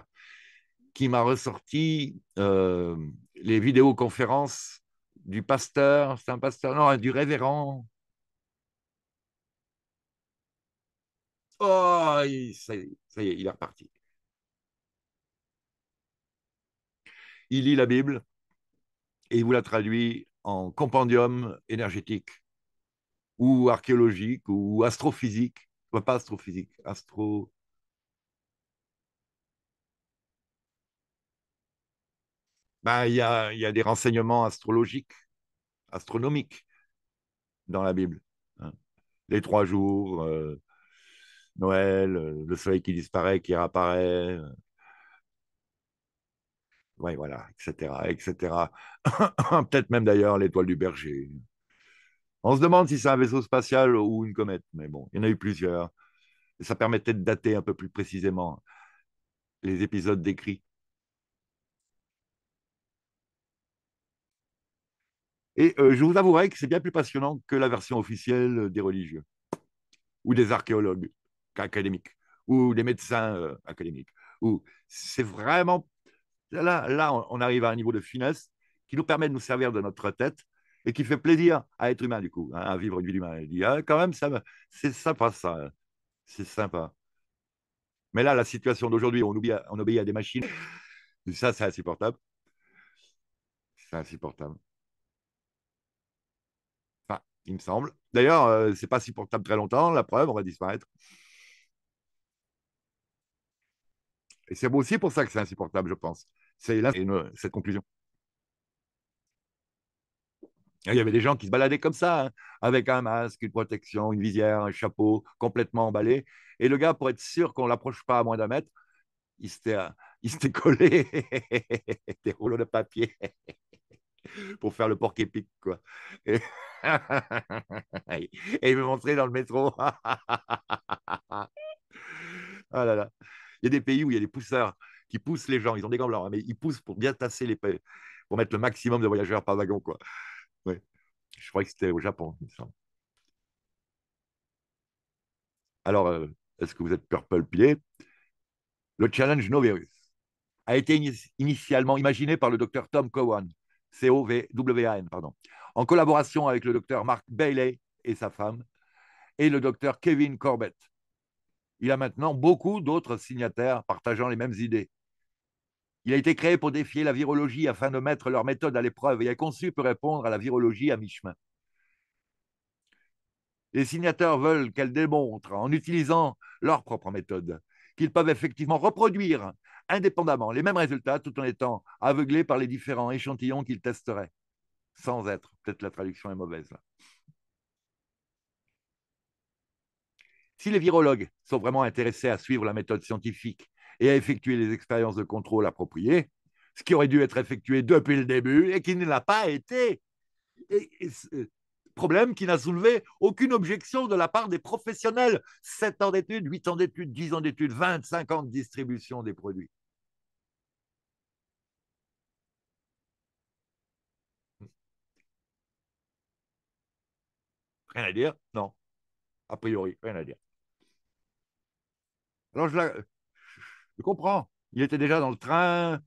qui m'a ressorti euh, les vidéoconférences du pasteur, c'est un pasteur, non, du révérend Oh, ça, y est, il est reparti. Il lit la Bible et il vous la traduit en compendium énergétique ou archéologique ou astrophysique. pas astrophysique, astro... Ben, il, y a, des renseignements astrologiques, astronomiques dans la Bible. Hein. Les trois jours, euh, Noël, euh, le soleil qui disparaît, qui réapparaît. Euh. Oui, voilà, etc., etc. Peut-être même d'ailleurs l'étoile du berger. On se demande si c'est un vaisseau spatial ou une comète, mais bon, il y en a eu plusieurs. ça permettait de dater un peu plus précisément les épisodes décrits. Et euh, je vous avouerai que c'est bien plus passionnant que la version officielle des religieux ou des archéologues académique ou des médecins euh, académiques. Ou c'est vraiment là, là, on arrive à un niveau de finesse qui nous permet de nous servir de notre tête et qui fait plaisir à être humain du coup, hein, à vivre une vie humaine. Ah, quand même ça, c'est sympa ça, hein. c'est sympa. Mais là, la situation d'aujourd'hui, on, on obéit à des machines. ça, c'est insupportable. C'est insupportable. Enfin, il me semble. D'ailleurs, euh, c'est pas supportable très longtemps. La preuve, on va disparaître. Et c'est aussi pour ça que c'est insupportable, je pense. C'est là cette conclusion. Il y avait des gens qui se baladaient comme ça, hein, avec un masque, une protection, une visière, un chapeau, complètement emballé. Et le gars, pour être sûr qu'on ne l'approche pas à moins d'un mètre, il s'était euh, collé des rouleaux de papier pour faire le porc épique, quoi. Et... il me montrait dans le métro. ah là là. Il y a des pays où il y a des pousseurs qui poussent les gens. Ils ont des gants hein, mais ils poussent pour bien tasser les pays, pour mettre le maximum de voyageurs par wagon. Quoi. Ouais. Je crois que c'était au Japon, il me semble. Alors, euh, est-ce que vous êtes purple pilé Le challenge No Virus a été initialement imaginé par le docteur Tom Cowan, C-O-W-A-N, pardon, en collaboration avec le docteur Mark Bailey et sa femme, et le docteur Kevin Corbett, il a maintenant beaucoup d'autres signataires partageant les mêmes idées. Il a été créé pour défier la virologie afin de mettre leur méthode à l'épreuve et a conçu pour répondre à la virologie à mi-chemin. Les signataires veulent qu'elle démontre, en utilisant leur propre méthode, qu'ils peuvent effectivement reproduire indépendamment les mêmes résultats tout en étant aveuglés par les différents échantillons qu'ils testeraient, sans être, peut-être la traduction est mauvaise là. Si les virologues sont vraiment intéressés à suivre la méthode scientifique et à effectuer les expériences de contrôle appropriées, ce qui aurait dû être effectué depuis le début et qui ne l'a pas été, euh, problème qui n'a soulevé aucune objection de la part des professionnels. 7 ans d'études, 8 ans d'études, 10 ans d'études, 25 ans de distribution des produits. Rien à dire Non. A priori, rien à dire. Alors je, comprends. Il était déjà dans le train.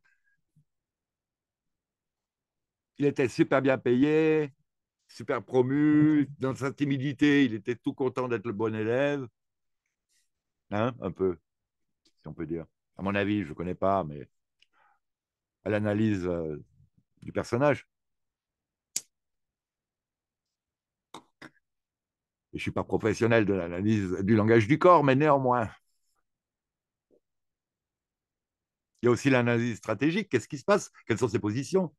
Il était super bien payé, super promu. Dans sa timidité, il était tout content d'être le bon élève. Hein, un peu, si on peut dire. À mon avis, je ne connais pas, mais à l'analyse euh, du personnage. Je ne suis pas professionnel de l'analyse du langage du corps, mais néanmoins. Il y a aussi l'analyse stratégique. Qu'est-ce qui se passe Quelles sont ses positions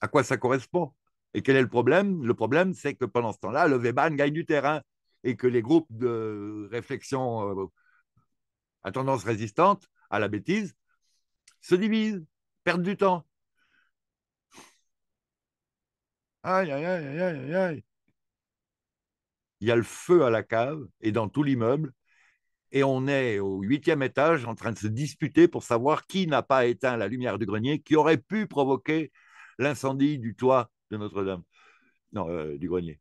À quoi ça correspond Et quel est le problème Le problème, c'est que pendant ce temps-là, le Weban gagne du terrain et que les groupes de réflexion euh, à tendance résistante à la bêtise se divisent, perdent du temps. Aïe, aïe, aïe, aïe, aïe. Il y a le feu à la cave et dans tout l'immeuble, et on est au huitième étage en train de se disputer pour savoir qui n'a pas éteint la lumière du grenier qui aurait pu provoquer l'incendie du toit de Notre-Dame, euh, du grenier.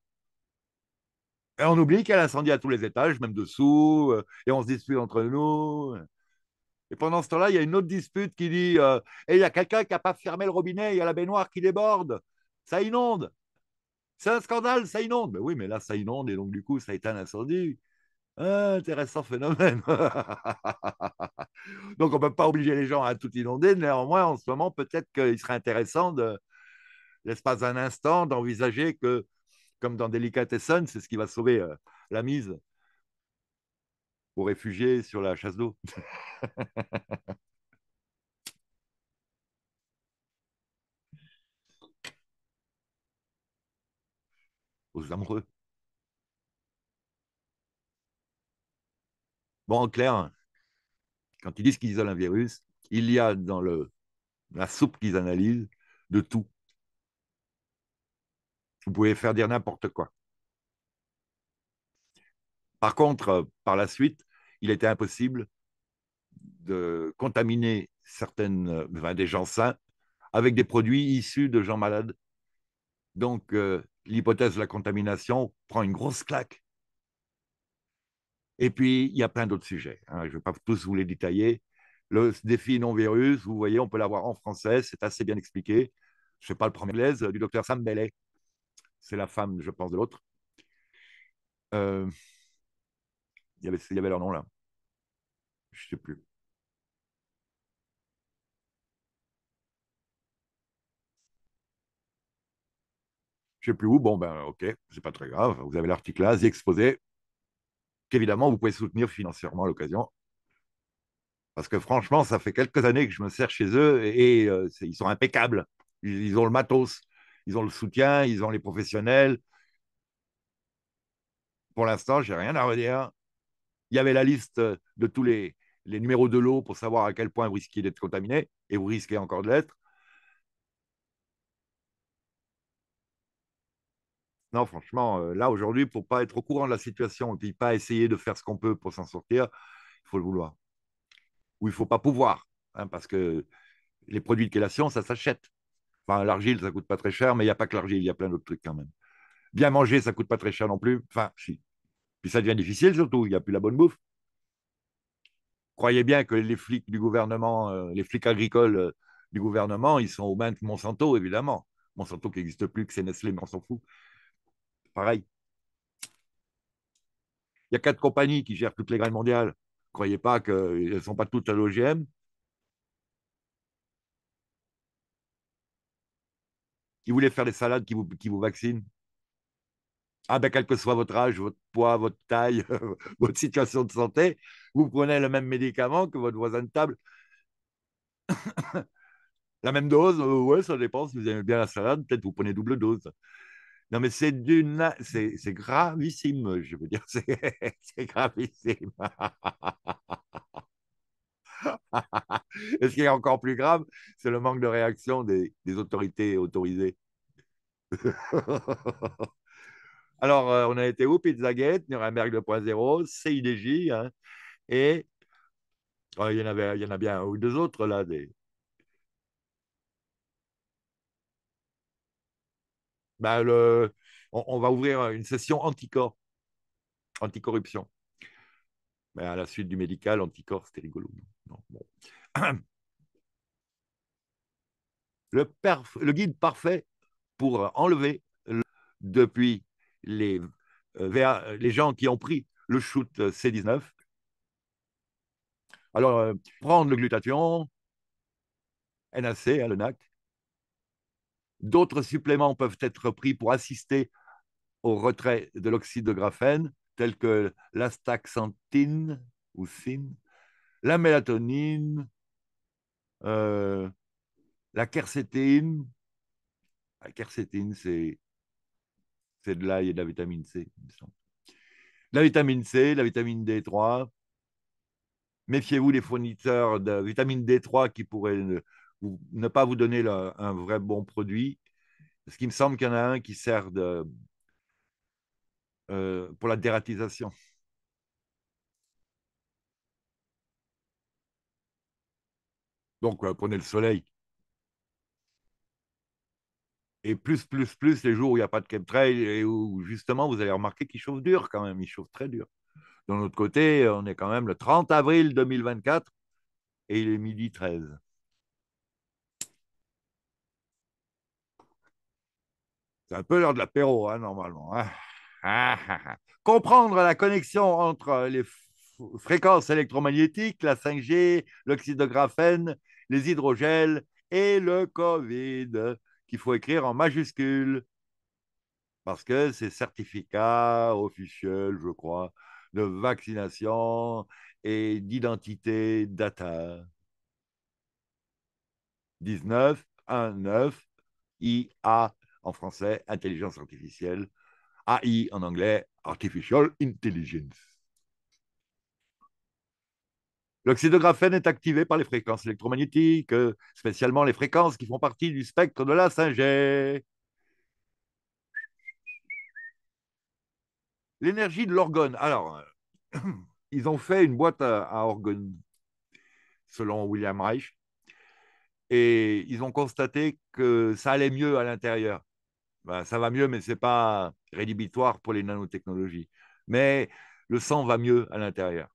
Et on oublie qu'il y a l'incendie à tous les étages, même dessous, euh, et on se dispute entre nous. Et pendant ce temps-là, il y a une autre dispute qui dit euh, Et il y a quelqu'un qui n'a pas fermé le robinet, il y a la baignoire qui déborde, ça inonde. C'est un scandale, ça inonde. Mais ben oui, mais là, ça inonde, et donc du coup, ça éteint l'incendie intéressant phénomène. Donc, on ne peut pas obliger les gens à tout inonder. Néanmoins, en ce moment, peut-être qu'il serait intéressant, de, pas un instant, d'envisager que, comme dans Delicatessen, c'est ce qui va sauver euh, la mise aux réfugiés sur la chasse d'eau. aux amoureux. Bon, en clair, quand ils disent qu'ils isolent un virus, il y a dans la soupe qu'ils analysent de tout. Vous pouvez faire dire n'importe quoi. Par contre, euh, par la suite, il était impossible de contaminer certaines, euh, des gens sains avec des produits issus de gens malades. Donc, euh, l'hypothèse de la contamination prend une grosse claque. Et puis, il y a plein d'autres sujets. Hein. Je ne vais pas tous vous les détailler. Le défi non-virus, vous voyez, on peut l'avoir en français, c'est assez bien expliqué. Je ne sais pas le premier l'aise du docteur Sam Bellet. C'est la femme, je pense, de l'autre. Euh, il, y avait leur nom là. Je ne sais plus. je ne sais plus où, bon, ben ok, c'est pas très grave, vous avez l'article là, The Exposé, qu'évidemment, vous pouvez soutenir financièrement à l'occasion. Parce que franchement, ça fait quelques années que je me sers chez eux et, euh, ils sont impeccables. Ils, ont le matos, ils ont le soutien, ils ont les professionnels. Pour l'instant, je n'ai rien à redire. Il y avait la liste de tous les, les numéros de l'eau pour savoir à quel point vous risquez d'être contaminé et vous risquez encore de l'être. Non, franchement, euh, là aujourd'hui, pour pas être au courant de la situation et ne pas essayer de faire ce qu'on peut pour s'en sortir, il faut le vouloir. Ou il faut pas pouvoir, hein, parce que les produits de chélation, ça s'achète. Enfin, l'argile, ça coûte pas très cher, mais il n'y a pas que l'argile, il y a plein d'autres trucs quand même. Bien manger, ça coûte pas très cher non plus. Enfin, si. Puis ça devient difficile surtout, il n'y a plus la bonne bouffe. Croyez bien que les flics du gouvernement, euh, les flics agricoles euh, du gouvernement, ils sont au mains de Monsanto, évidemment. Monsanto qui n'existe plus, que c'est Nestlé, mais on s'en fout pareil. Il y a quatre compagnies qui gèrent toutes les graines mondiales. croyez pas qu'elles euh, ne sont pas toutes à l'OGM. Qui voulait faire des salades qui vous, qui vous vaccinent ah ben, quel que soit votre âge, votre poids, votre taille, votre situation de santé, vous prenez le même médicament que votre voisin de table. la même dose, euh, ouais, ça dépend. Si vous aimez bien la salade, peut-être vous prenez double dose. Non, mais c'est d'une, c'est, gravissime, je veux dire, c'est, gravissime. Et ce qui est encore plus grave, c'est le manque de réaction des, autorités autorisées. Alors, euh, on a été où Pizzagate, Nuremberg 2.0, CIDJ, hein, et oh, il, y en il y en a bien ou deux autres là, des, Bah, on, va ouvrir une session anticorps, anticorruption. à la suite du médical, anticorps, c'était rigolo. le, guide parfait pour enlever depuis les, euh, les gens qui ont pris le shoot euh, C19. Alors, euh, prendre le glutathion, NAC, le NAC, D'autres suppléments peuvent être pris pour assister au retrait de l'oxyde de graphène, tels que l'astaxanthine ou la mélatonine, euh, la quercétine. La quercétine, c'est de l'ail et de la vitamine C, La vitamine C, la vitamine D3. Méfiez-vous des fournisseurs de vitamine D3 qui pourraient ne pas vous donner un vrai bon produit. Parce qu'il me semble qu'il y en a un qui sert de, euh, pour la dératisation. Donc, euh, prenez le soleil. Et plus, plus, plus, les jours où il n'y a pas de Trail et où justement vous allez remarquer qu'il chauffe dur quand même, il chauffe très dur. D'un autre côté, on est quand même le 30 avril 2024 et il est midi 13. C'est un peu l'heure de l'apéro, hein, normalement. Hein. Ah, ah, ah. Comprendre la connexion entre euh, les fréquences électromagnétiques, la 5G, l'oxyde graphène, les hydrogels et le Covid, qu'il faut écrire en majuscule. Parce que c'est certificat officiel, je crois, de vaccination et d'identité data. 19 IA en français, intelligence artificielle, AI en anglais, artificial intelligence. L'oxydographène est activé par les fréquences électromagnétiques, euh, spécialement les fréquences qui font partie du spectre de la 5G. L'énergie de l'orgone. Alors, euh, ils ont fait une boîte à, à selon William Reich, et ils ont constaté que ça allait mieux à l'intérieur. Ben, ça va mieux, mais ce n'est pas rédhibitoire pour les nanotechnologies. Mais le sang va mieux à l'intérieur.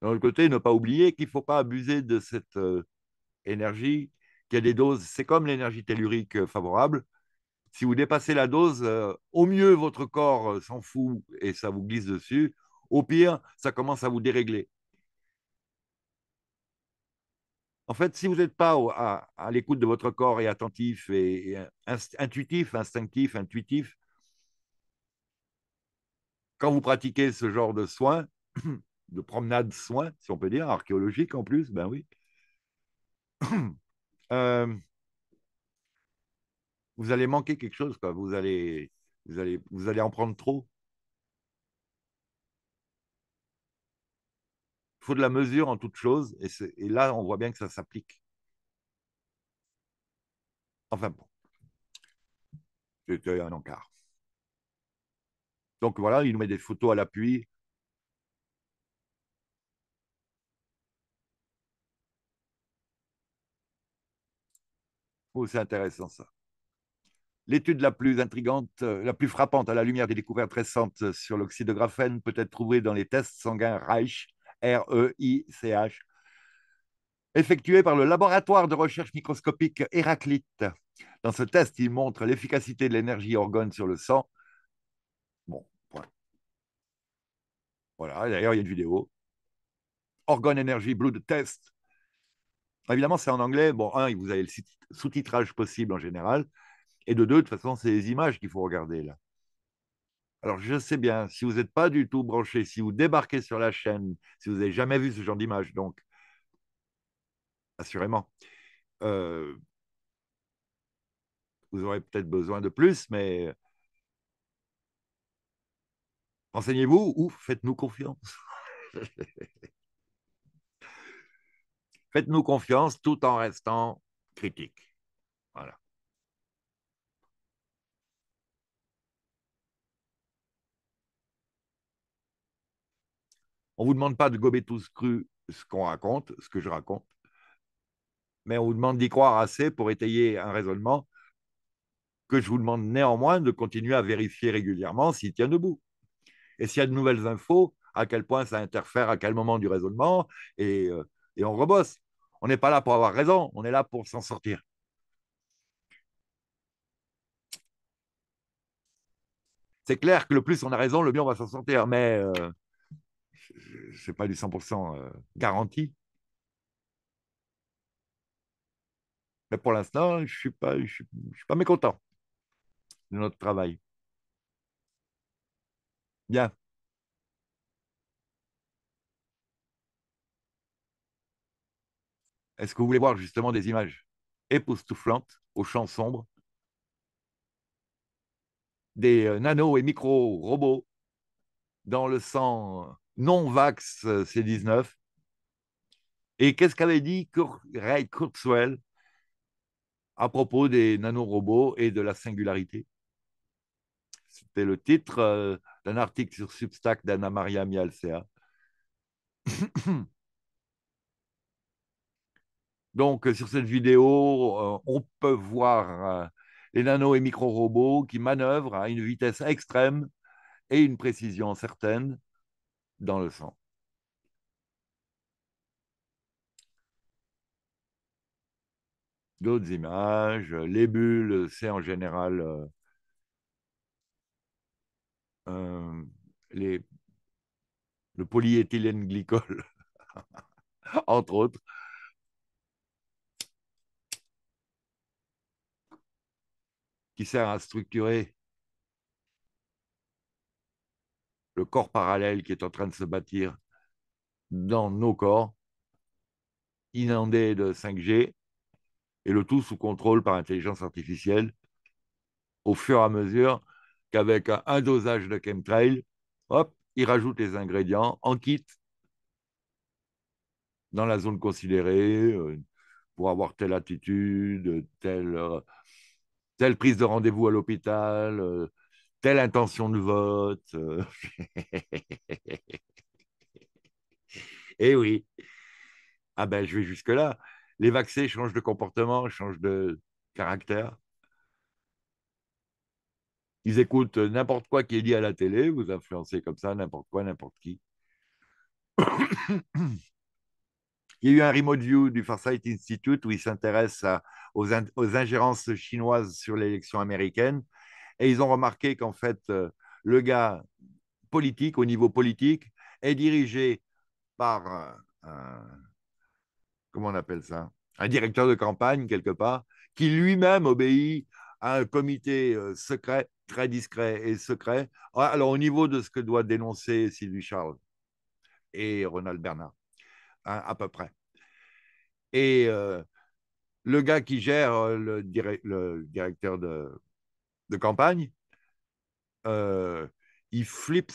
D'un autre côté, ne pas oublier qu'il ne faut pas abuser de cette euh, énergie, qu'il y a des doses. C'est comme l'énergie tellurique euh, favorable. Si vous dépassez la dose, euh, au mieux, votre corps s'en fout et ça vous glisse dessus. Au pire, ça commence à vous dérégler. En fait, si vous n'êtes pas à, l'écoute de votre corps et attentif et, intuitif, instinctif, intuitif, quand vous pratiquez ce genre de soins, de promenade soins, si on peut dire, archéologique en plus, ben oui, euh, vous allez manquer quelque chose, quoi. Vous allez, vous allez, vous allez en prendre trop. Il faut de la mesure en toute chose. Et, là, on voit bien que ça s'applique. Enfin bon. C'était un encart. Donc voilà, il nous met des photos à l'appui. Oh, c'est intéressant ça. L'étude la plus intrigante, euh, la plus frappante à la lumière des découvertes récentes sur l'oxyde de graphène peut être trouvée dans les tests sanguins Reich R-E-I-C-H, effectué par le laboratoire de recherche microscopique Héraclite. Dans ce test, il montre l'efficacité de l'énergie orgone sur le sang. Bon, point. Voilà, d'ailleurs, il y a une vidéo. Orgone Energy Blood Test. Évidemment, c'est en anglais. Bon, un, vous avez le sous-titrage possible en général. Et de deux, de toute façon, c'est les images qu'il faut regarder là. Alors, je sais bien, si vous n'êtes pas du tout branché, si vous débarquez sur la chaîne, si vous n'avez jamais vu ce genre d'image, donc, assurément, euh, vous aurez peut-être besoin de plus, mais renseignez-vous ou faites-nous confiance. faites-nous confiance tout en restant critique. Voilà. On ne vous demande pas de gober tous cru ce qu'on raconte, ce que je raconte, mais on vous demande d'y croire assez pour étayer un raisonnement que je vous demande néanmoins de continuer à vérifier régulièrement s'il tient debout. Et s'il y a de nouvelles infos, à quel point ça interfère, à quel moment du raisonnement, et, euh, on rebosse. On n'est pas là pour avoir raison, on est là pour s'en sortir. C'est clair que le plus on a raison, le mieux on va s'en sortir, mais euh, ce n'est pas du 100% euh, garanti. Mais pour l'instant, je ne suis, pas, pas mécontent de notre travail. Bien. Est-ce que vous voulez voir justement des images époustouflantes au champ sombre des euh, nano et micro-robots dans le sang non-vax euh, C19. Et qu'est-ce qu'avait dit Ray Kurzweil à propos des nanorobots et de la singularité C'était le titre euh, d'un article sur Substack d'Anna Maria Mialcea. Donc, euh, sur cette vidéo, on peut voir les nano et micro-robots qui manœuvrent à une vitesse extrême et une précision certaine dans le sang. D'autres images, les bulles, c'est en général euh, les, le polyéthylène glycol, entre autres. qui sert à structurer le corps parallèle qui est en train de se bâtir dans nos corps, inondé de 5G, et le tout sous contrôle par intelligence artificielle, au fur et à mesure qu'avec un dosage de chemtrail, hop, il rajoute les ingrédients en kit dans la zone considérée euh, pour avoir telle attitude, telle, euh, telle prise de rendez-vous à l'hôpital, euh, telle intention de vote. Euh. Eh oui. Ah ben, je vais jusque-là. Les vaccins changent de comportement, changent de caractère. Ils écoutent n'importe quoi qui est dit à la télé, vous influencez comme ça, n'importe quoi, n'importe qui. Il y a eu un remote view du Farsight Institute où ils s'intéressent aux, ingérences chinoises sur l'élection américaine. Et ils ont remarqué qu'en fait, euh, le gars politique, au niveau politique, est dirigé par un, comment on appelle ça un directeur de campagne quelque part qui lui-même obéit à un comité euh, secret très discret et secret ah, alors au niveau de ce que doit dénoncer Sylvie Charles et Ronald Bernard hein, à peu près et euh, le gars qui gère le, le directeur de de campagne, euh, il flippe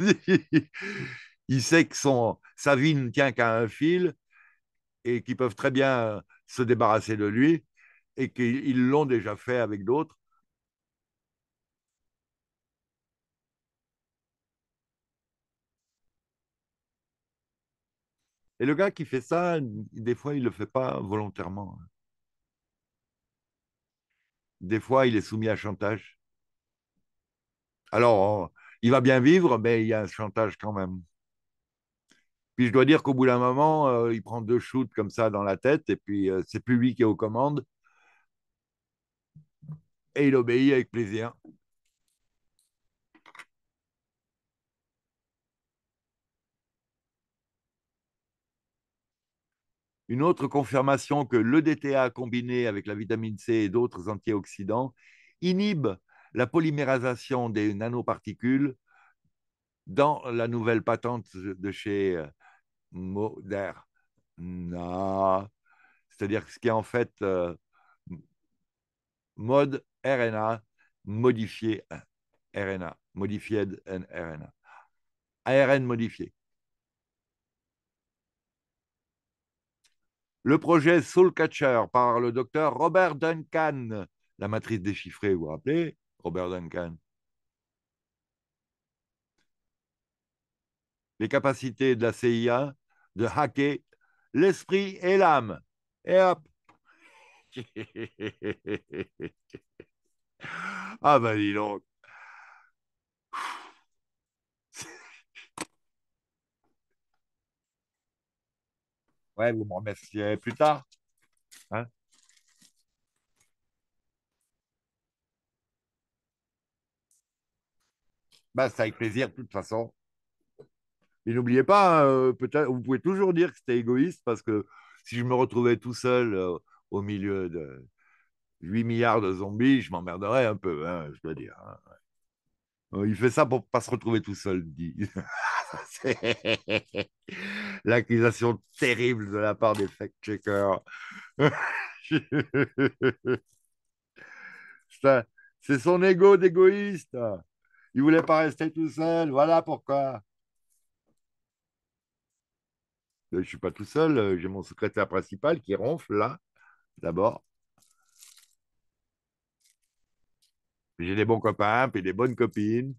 il sait que son, sa vie ne tient qu'à un fil et qu'ils peuvent très bien euh, se débarrasser de lui et qu'ils l'ont déjà fait avec d'autres. Et le gars qui fait ça, des fois, il ne le fait pas volontairement. Hein des fois, il est soumis à chantage. Alors, oh, il va bien vivre, mais il y a un chantage quand même. Puis je dois dire qu'au bout d'un moment, euh, il prend deux shoots comme ça dans la tête, et puis euh, c'est plus lui qui est aux commandes. Et il obéit avec plaisir. une autre confirmation que le DTA combiné avec la vitamine C et d'autres antioxydants inhibe la polymérisation des nanoparticules dans la nouvelle patente de chez euh, Moderna, c'est-à-dire ce qui est en fait euh, mode RNA modifié euh, RNA, modifié RNA, ARN modifié. Le projet Soul Catcher par le docteur Robert Duncan, la matrice déchiffrée, vous vous rappelez Robert Duncan. Les capacités de la CIA de hacker l'esprit et l'âme. Et hop Ah ben dis donc Ouais, vous me remerciez plus tard. Hein bah, c'est avec plaisir, de toute façon. Et n'oubliez pas, hein, euh, peut-être, vous pouvez toujours dire que c'était égoïste parce que si je me retrouvais tout seul euh, au milieu de 8 milliards de zombies, je m'emmerderais un peu, hein, je dois dire. Hein, euh, il fait ça pour pas se retrouver tout seul, dit. L'accusation terrible de la part des fact-checkers. C'est son ego d'égoïste. Il voulait pas rester tout seul. Voilà pourquoi. Euh, je ne suis pas tout seul. Euh, j'ai mon secrétaire principal qui ronfle là, d'abord. J'ai des bons copains, et des bonnes copines.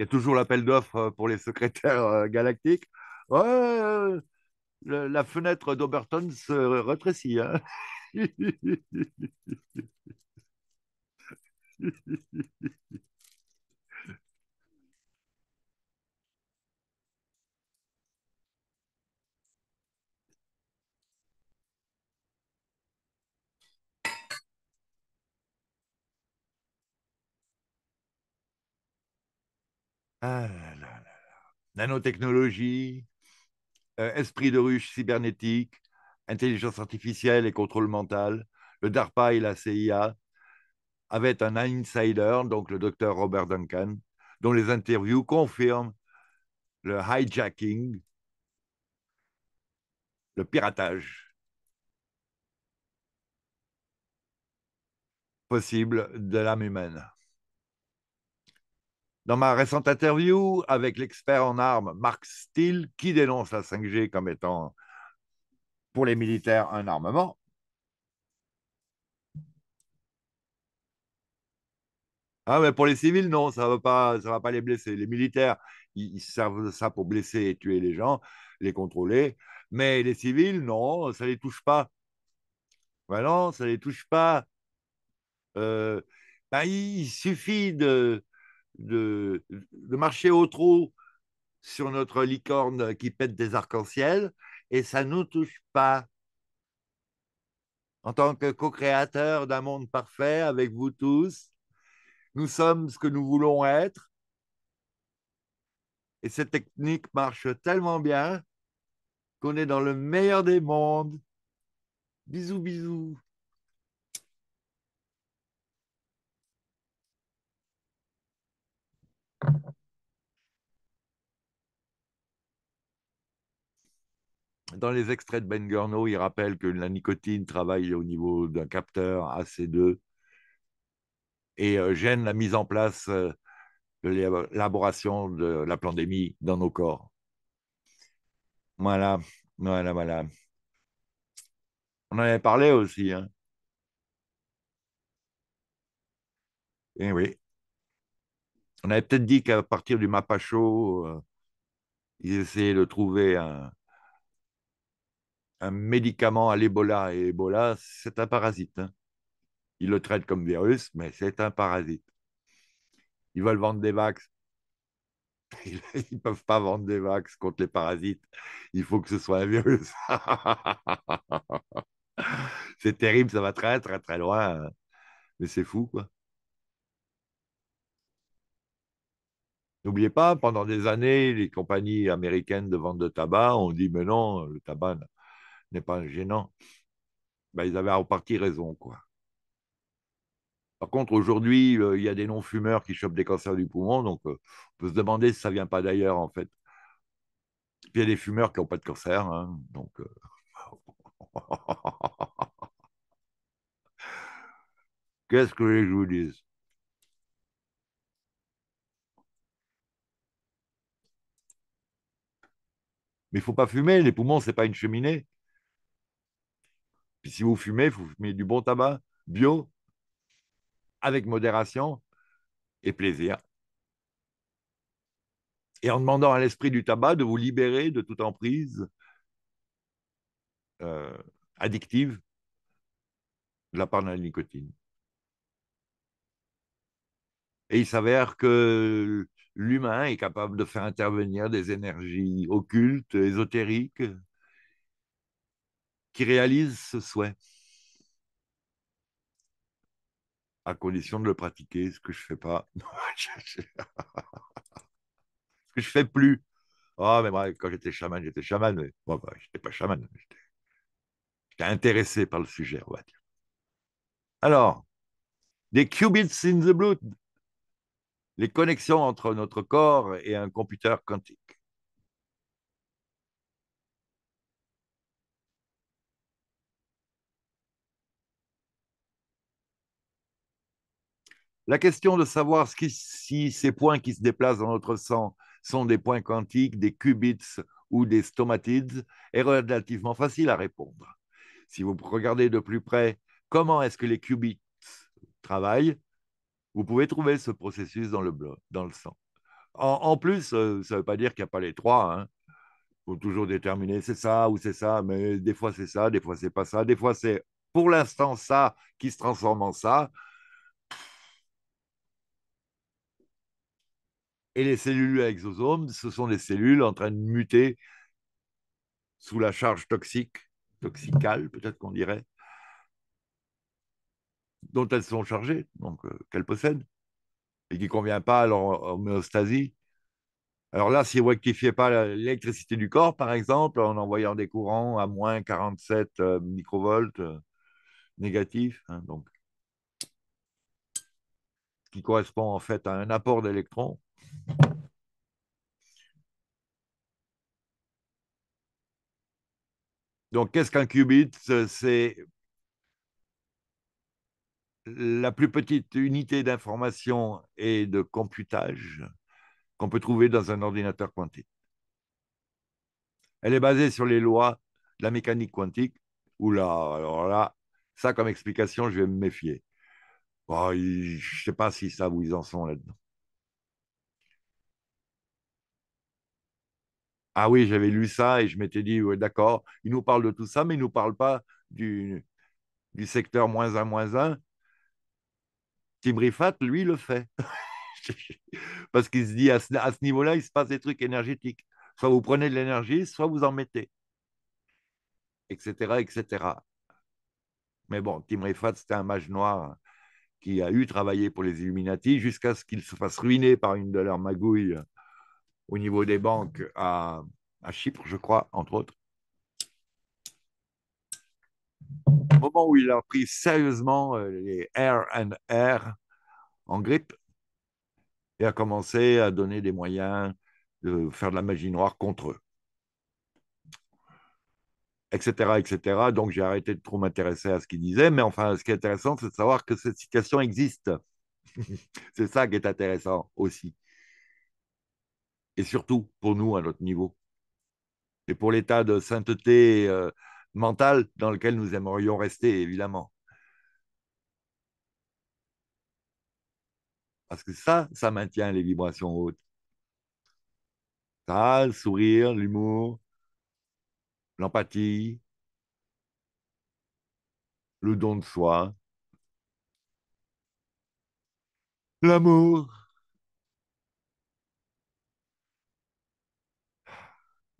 il y a toujours l'appel d'offres euh, pour les secrétaires euh, galactiques. la fenêtre d'Oberton se rétrécit. Hein. Ah Nanotechnologie, euh, esprit de ruche cybernétique, intelligence artificielle et contrôle mental, le DARPA et la CIA, avaient un insider, donc le docteur Robert Duncan, dont les interviews confirment le hijacking, le piratage possible de l'âme humaine. Dans ma récente interview avec l'expert en armes Mark Steele, qui dénonce la 5G comme étant pour les militaires un armement, Ah, mais pour les civils, non, ça ne va, pas, ça va pas les blesser. Les militaires, ils, servent de ça pour blesser et tuer les gens, les contrôler. Mais les civils, non, ça ne les touche pas. voilà bah non, ça ne les touche pas. Euh, bah, il suffit de, de, marcher au trou sur notre licorne qui pète des arcs-en-ciel et ça ne nous touche pas. En tant que co-créateur d'un monde parfait avec vous tous, nous sommes ce que nous voulons être. Et cette technique marche tellement bien qu'on est dans le meilleur des mondes. Bisous, bisous. Dans les extraits de Ben Gurno, il rappelle que la nicotine travaille au niveau d'un capteur AC2 et euh, gêne la mise en place euh, de l'élaboration de la pandémie dans nos corps. Voilà, voilà, voilà. On en avait parlé aussi. Et hein. eh oui on avait peut-être dit qu'à partir du Mapacho, euh, ils essayaient de trouver un, un médicament à l'Ebola. Et Ebola, c'est un parasite. Hein. Ils le traitent comme virus, mais c'est un parasite. Ils veulent vendre des vax. Ils ne peuvent pas vendre des vax contre les parasites. Il faut que ce soit un virus. c'est terrible, ça va très très très loin. Hein. Mais c'est fou, quoi. N'oubliez pas, pendant des années, les compagnies américaines de vente de tabac ont dit mais non, le tabac n'est pas gênant. Ben, ils avaient en partie raison, quoi. Par contre, aujourd'hui, euh, il y a des non-fumeurs qui chopent des cancers du poumon, donc euh, on peut se demander si ça ne vient pas d'ailleurs, en fait. Puis il y a des fumeurs qui n'ont pas de cancer, hein, donc. Euh, qu'est-ce que je vous dise Mais il ne faut pas fumer, les poumons, ce n'est pas une cheminée. Puis si vous fumez, il faut fumer du bon tabac, bio, avec modération et plaisir. Et en demandant à l'esprit du tabac de vous libérer de toute emprise euh, addictive de la part de la nicotine. Et il s'avère que l'humain est capable de faire intervenir des énergies occultes, ésotériques, qui réalisent ce souhait, à condition de le pratiquer, ce que je ne fais pas, ce que je ne fais plus. oh, mais moi, quand j'étais chaman, j'étais chaman, mais bah, je n'étais pas chaman, j'étais intéressé par le sujet, on va dire. Alors, des qubits in the blood, les connexions entre notre corps et un computer quantique. La question de savoir si ces points qui se déplacent dans notre sang sont des points quantiques, des qubits ou des stomatides est relativement facile à répondre. Si vous regardez de plus près comment est-ce que les qubits travaillent, vous pouvez trouver ce processus dans le, dans le sang. En, plus, euh, ça ne veut pas dire qu'il n'y a pas les trois. Il hein. faut toujours déterminer c'est ça ou c'est ça, mais des fois c'est ça, des fois c'est pas ça, des fois c'est pour l'instant ça qui se transforme en ça. Et les cellules à exosomes, ce sont des cellules en train de muter sous la charge toxique, toxicale peut-être qu'on dirait, dont elles sont chargées, donc euh, qu'elles possèdent, et qui ne convient pas à leur homéostasie. Alors là, si vous ne rectifiez pas l'électricité du corps, par exemple, en envoyant des courants à moins 47 euh, microvolts euh, négatifs, hein, donc, ce qui correspond en fait à un apport d'électrons, Donc, qu'est-ce qu'un qubit C'est la plus petite unité d'information et de computage qu'on peut trouver dans un ordinateur quantique. Elle est basée sur les lois de la mécanique quantique, ou là, alors là, ça comme explication, je vais me méfier. Oh, je ne sais pas si ça, où ils en sont là-dedans. Ah oui, j'avais lu ça et je m'étais dit, d'accord, il nous parle de tout ça, mais il ne nous parle pas du, du secteur moins un, moins 1 Tim Rifat, lui, le fait. Parce qu'il se dit, à ce, niveau-là, il se passe des trucs énergétiques. Soit vous prenez de l'énergie, soit vous en mettez. Etc., etc. Mais bon, Tim Rifat, c'était un mage noir qui a eu travaillé pour les Illuminati jusqu'à ce qu'il se fasse ruiner par une de leurs magouilles euh, au niveau des banques à Chypre, je crois, entre autres moment où il a pris sérieusement euh, les air air en grippe et a commencé à donner des moyens de faire de la magie noire contre eux. Etc. etc. Donc j'ai arrêté de trop m'intéresser à ce qu'il disait, mais enfin, ce qui est intéressant, c'est de savoir que cette situation existe. c'est ça qui est intéressant aussi. Et surtout pour nous, à notre niveau. Et pour l'état de sainteté. Euh, mental dans lequel nous aimerions rester, évidemment. Parce que ça, ça maintient les vibrations hautes. Ça, le sourire, l'humour, l'empathie, le don de soi, l'amour.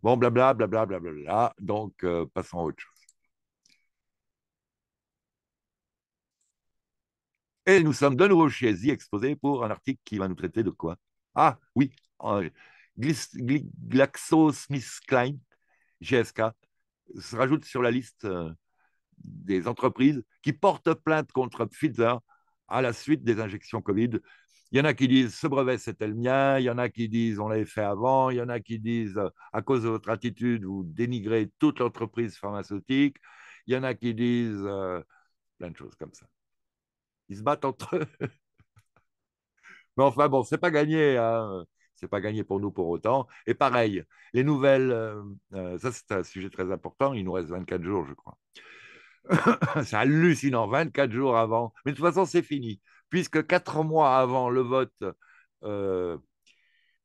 Bon, blablabla, blablabla, blabla, donc euh, passons à autre chose. Et nous sommes de nouveau chez y Exposé pour un article qui va nous traiter de quoi Ah oui, GlaxoSmithKline, GSK, se rajoute sur la liste euh, des entreprises qui portent plainte contre Pfizer à la suite des injections Covid il y en a qui disent ce brevet c'était le mien, il y en a qui disent on l'avait fait avant, il y en a qui disent euh, à cause de votre attitude vous dénigrez toute l'entreprise pharmaceutique, il y en a qui disent euh, plein de choses comme ça. Ils se battent entre eux. Mais enfin bon, c'est pas gagné, hein. c'est pas gagné pour nous pour autant. Et pareil, les nouvelles, euh, ça c'est un sujet très important. Il nous reste 24 jours, je crois. c'est hallucinant, 24 jours avant. Mais de toute façon, c'est fini puisque quatre mois avant le vote, euh,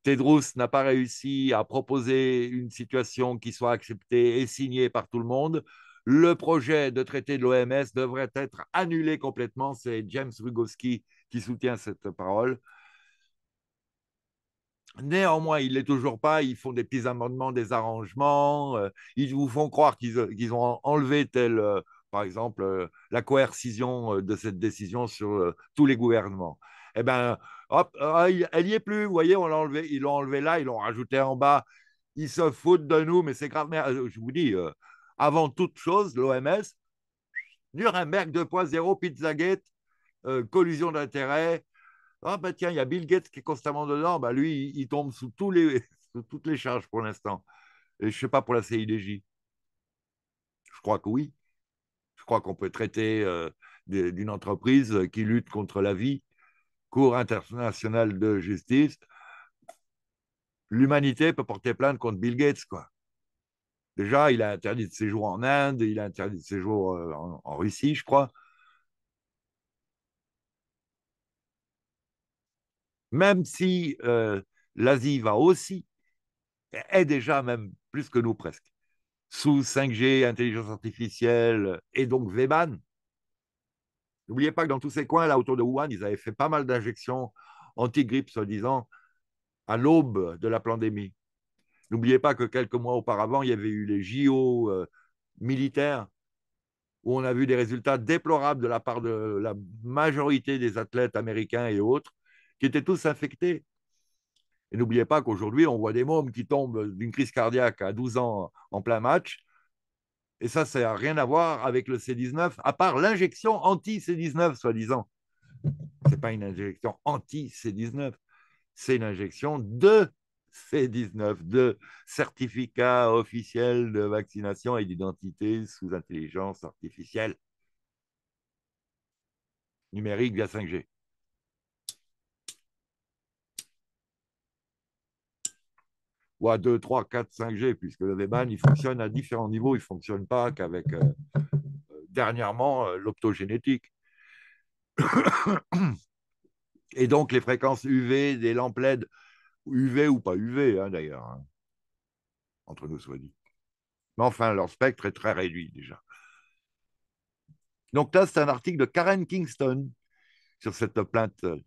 Tedros n'a pas réussi à proposer une situation qui soit acceptée et signée par tout le monde. Le projet de traité de l'OMS devrait être annulé complètement. C'est James Rugowski qui soutient cette parole. Néanmoins, il ne l'est toujours pas. Ils font des petits amendements, des arrangements. Euh, ils vous font croire qu'ils euh, ont enlevé tel euh, par exemple, euh, la coercition euh, de cette décision sur euh, tous les gouvernements. Eh bien, hop, ah, elle n'y est plus, vous voyez, on enlevé, ils l'ont enlevé là, ils l'ont rajouté en bas. Ils se foutent de nous, mais c'est grave. Mais je vous dis, avant toute chose, l'OMS, Nuremberg 2.0, Pizzagate, euh, collusion d'intérêts. Ah ben tiens, il y a Bill Gates qui est constamment dedans. Bah lui, il, tombe sous, sous toutes les charges pour l'instant. Et je ne sais pas pour la CIDJ. Je crois que oui. Je crois qu'on peut traiter euh, d'une entreprise qui lutte contre la vie, Cour internationale de justice. L'humanité peut porter plainte contre Bill Gates, quoi. Déjà, il a interdit de séjour en Inde, il a interdit de séjour euh, en, Russie, je crois. Même si euh, l'Asie va aussi, est déjà même plus que nous presque sous 5G, intelligence artificielle et donc Weban. N'oubliez pas que dans tous ces coins, là autour de Wuhan, ils avaient fait pas mal d'injections anti-grippe, soi-disant, à l'aube de la pandémie. N'oubliez pas que quelques mois auparavant, il y avait eu les JO euh, militaires où on a vu des résultats déplorables de la part de la majorité des athlètes américains et autres qui étaient tous infectés. Et n'oubliez pas qu'aujourd'hui, on voit des mômes qui tombent euh, d'une crise cardiaque à 12 ans en plein match. Et ça, ça n'a rien à voir avec le C19, à part l'injection anti-C19, soi-disant. Ce n'est pas une injection anti-C19, c'est une injection de C19, de certificat officiel de vaccination et d'identité sous intelligence artificielle numérique via 5G. 2, 3, 4, 5G, puisque le VBAN, il fonctionne à différents niveaux. Il ne fonctionne pas qu'avec, euh, euh, dernièrement, euh, l'optogénétique. Et donc, les fréquences UV des lampes LED, UV ou pas UV, hein, d'ailleurs, hein, entre nous soit dit. Mais enfin, leur spectre est très réduit déjà. Donc là, c'est un article de Karen Kingston sur cette plainte de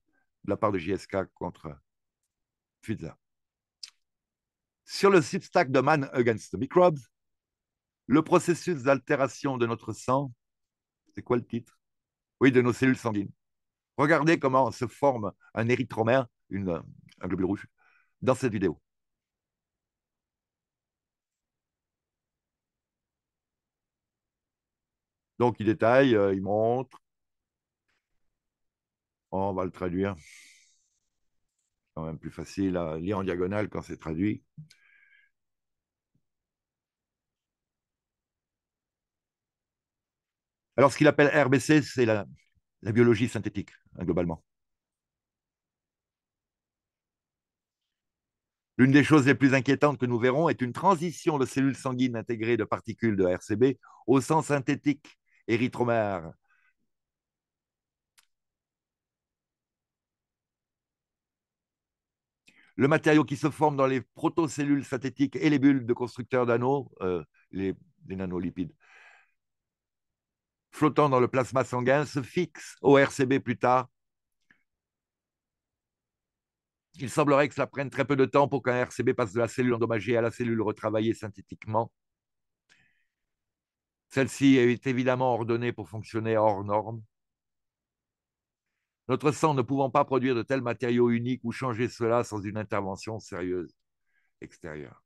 la part de JSK contre Pfizer. Sur le substack de Man Against the Microbes, le processus d'altération de notre sang, c'est quoi le titre Oui, de nos cellules sanguines. Regardez comment se forme un érythromère, un globule rouge, dans cette vidéo. Donc, il détaille, euh, il montre. On va le traduire. C'est quand même plus facile à hein, lire en diagonale quand c'est traduit. Alors, ce qu'il appelle RBC, c'est la, biologie synthétique, hein, globalement. L'une des choses les plus inquiétantes que nous verrons est une transition de cellules sanguines intégrées de particules de RCB au sang synthétique érythromère. Le matériau qui se forme dans les protocellules synthétiques et les bulles de constructeurs d'anneaux, euh, les nanolipides, flottant dans le plasma sanguin, se fixe au RCB plus tard. Il semblerait que cela prenne très peu de temps pour qu'un RCB passe de la cellule endommagée à la cellule retravaillée synthétiquement. Celle-ci est évidemment ordonnée pour fonctionner hors norme. Notre sang ne pouvant pas produire de tels matériaux uniques ou changer cela sans une intervention sérieuse extérieure.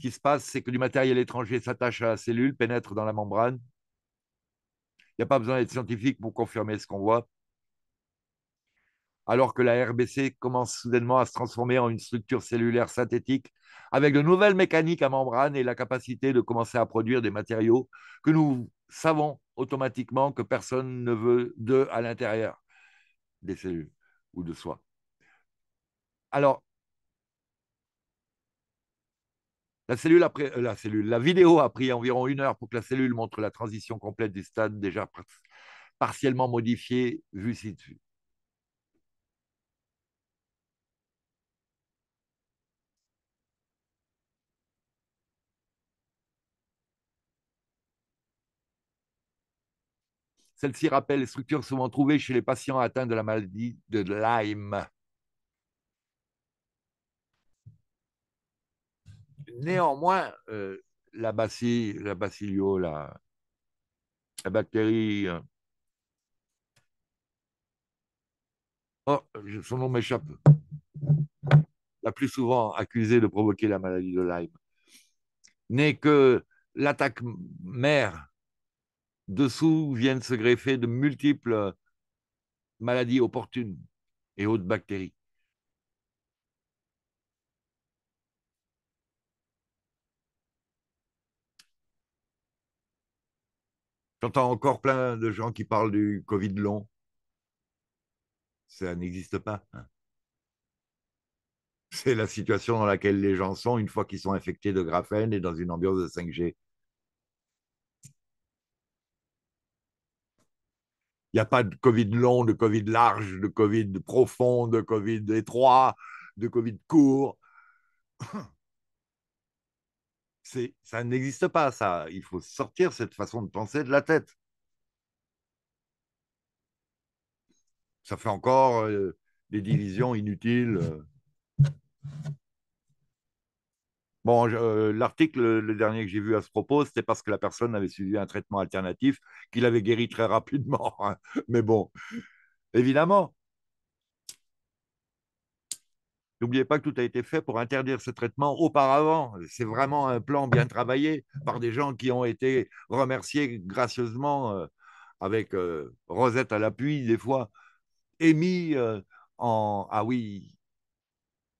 ce qui se passe, c'est que du matériel étranger s'attache à la cellule, pénètre dans la membrane. Il n'y a pas besoin d'être scientifique pour confirmer ce qu'on voit. Alors que la RBC commence soudainement à se transformer en une structure cellulaire synthétique avec de nouvelles mécaniques à membrane et la capacité de commencer à produire des matériaux que nous savons automatiquement que personne ne veut de à l'intérieur des cellules ou de soi. Alors, La, cellule euh, la, cellule, la vidéo a pris environ une heure pour que la cellule montre la transition complète du stade déjà partiellement modifié vu ci-dessus. Celle-ci rappelle les structures souvent trouvées chez les patients atteints de la maladie de Lyme. néanmoins, euh, la la bacillio, la, bactérie. Euh, oh, son nom m'échappe. La plus souvent accusée de provoquer la maladie de Lyme n'est que l'attaque mère. Dessous viennent se greffer de multiples maladies opportunes et autres bactéries. J'entends encore plein de gens qui parlent du Covid long. Ça n'existe pas. Hein. C'est la situation dans laquelle les gens sont une fois qu'ils sont infectés de graphène et dans une ambiance de 5G. Il n'y a pas de Covid long, de Covid large, de Covid profond, de Covid étroit, de Covid court. ça n'existe pas, ça. Il faut sortir cette façon de penser de la tête. Ça fait encore euh, des divisions inutiles. Euh. Bon, euh, l'article, le dernier que j'ai vu à ce propos, c'était parce que la personne avait suivi un traitement alternatif qu'il avait guéri très rapidement. Hein. Mais bon, évidemment, N'oubliez pas que tout a été fait pour interdire ce traitement auparavant. C'est vraiment un plan bien travaillé par des gens qui ont été remerciés gracieusement, euh, avec euh, Rosette à l'appui des fois, et mis euh, en... Ah oui,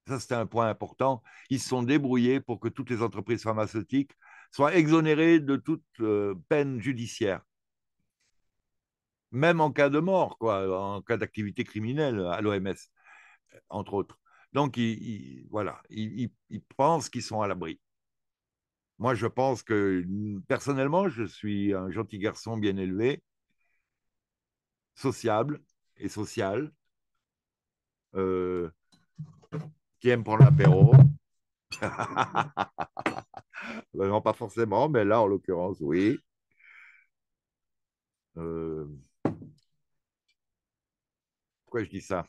ça c'était un point important, ils se sont débrouillés pour que toutes les entreprises pharmaceutiques soient exonérées de toute peine judiciaire même en cas de mort, quoi, en cas d'activité criminelle à l'OMS, entre autres. Donc, ils, voilà, ils, pensent qu'ils sont à l'abri. Moi, je pense que personnellement, je suis un gentil garçon bien élevé, sociable et social, euh, qui aime prendre l'apéro. Ben non, pas forcément, mais là, en l'occurrence, oui. Euh, pourquoi je dis ça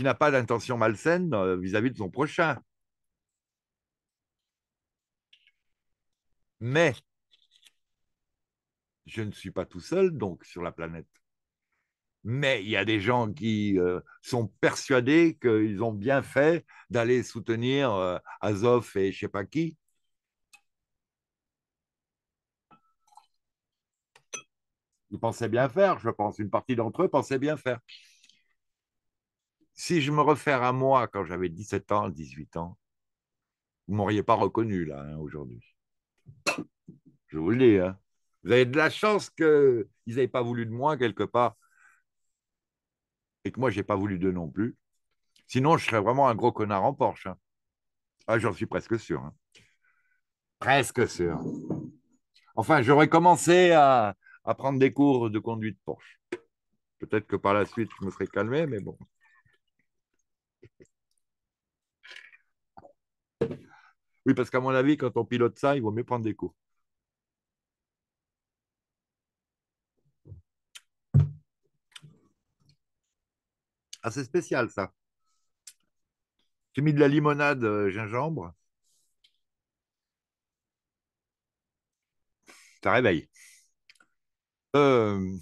qui n'a pas d'intention malsaine euh, vis-à-vis de son prochain. Mais je ne suis pas tout seul donc sur la planète. Mais il y a des gens qui euh, sont persuadés qu'ils ont bien fait d'aller soutenir euh, Azov et je ne sais pas qui. Ils pensaient bien faire, je pense. Une partie d'entre eux pensait bien faire. Si je me réfère à moi quand j'avais 17 ans, 18 ans, vous ne m'auriez pas reconnu là, hein, aujourd'hui. Je vous le dis. Hein. Vous avez de la chance qu'ils n'aient pas voulu de moi quelque part et que moi, je n'ai pas voulu d'eux non plus. Sinon, je serais vraiment un gros connard en Porsche. Hein. Ah, j'en suis presque sûr. Presque sûr. Enfin, j'aurais commencé à, à prendre des cours de conduite Porsche. Peut-être que par la suite, je me serais calmé, mais bon. Oui, parce qu'à mon avis, quand on pilote ça, il vaut mieux prendre des cours. Assez spécial, ça. J'ai mis de la limonade euh, gingembre. Ça réveille. Euh,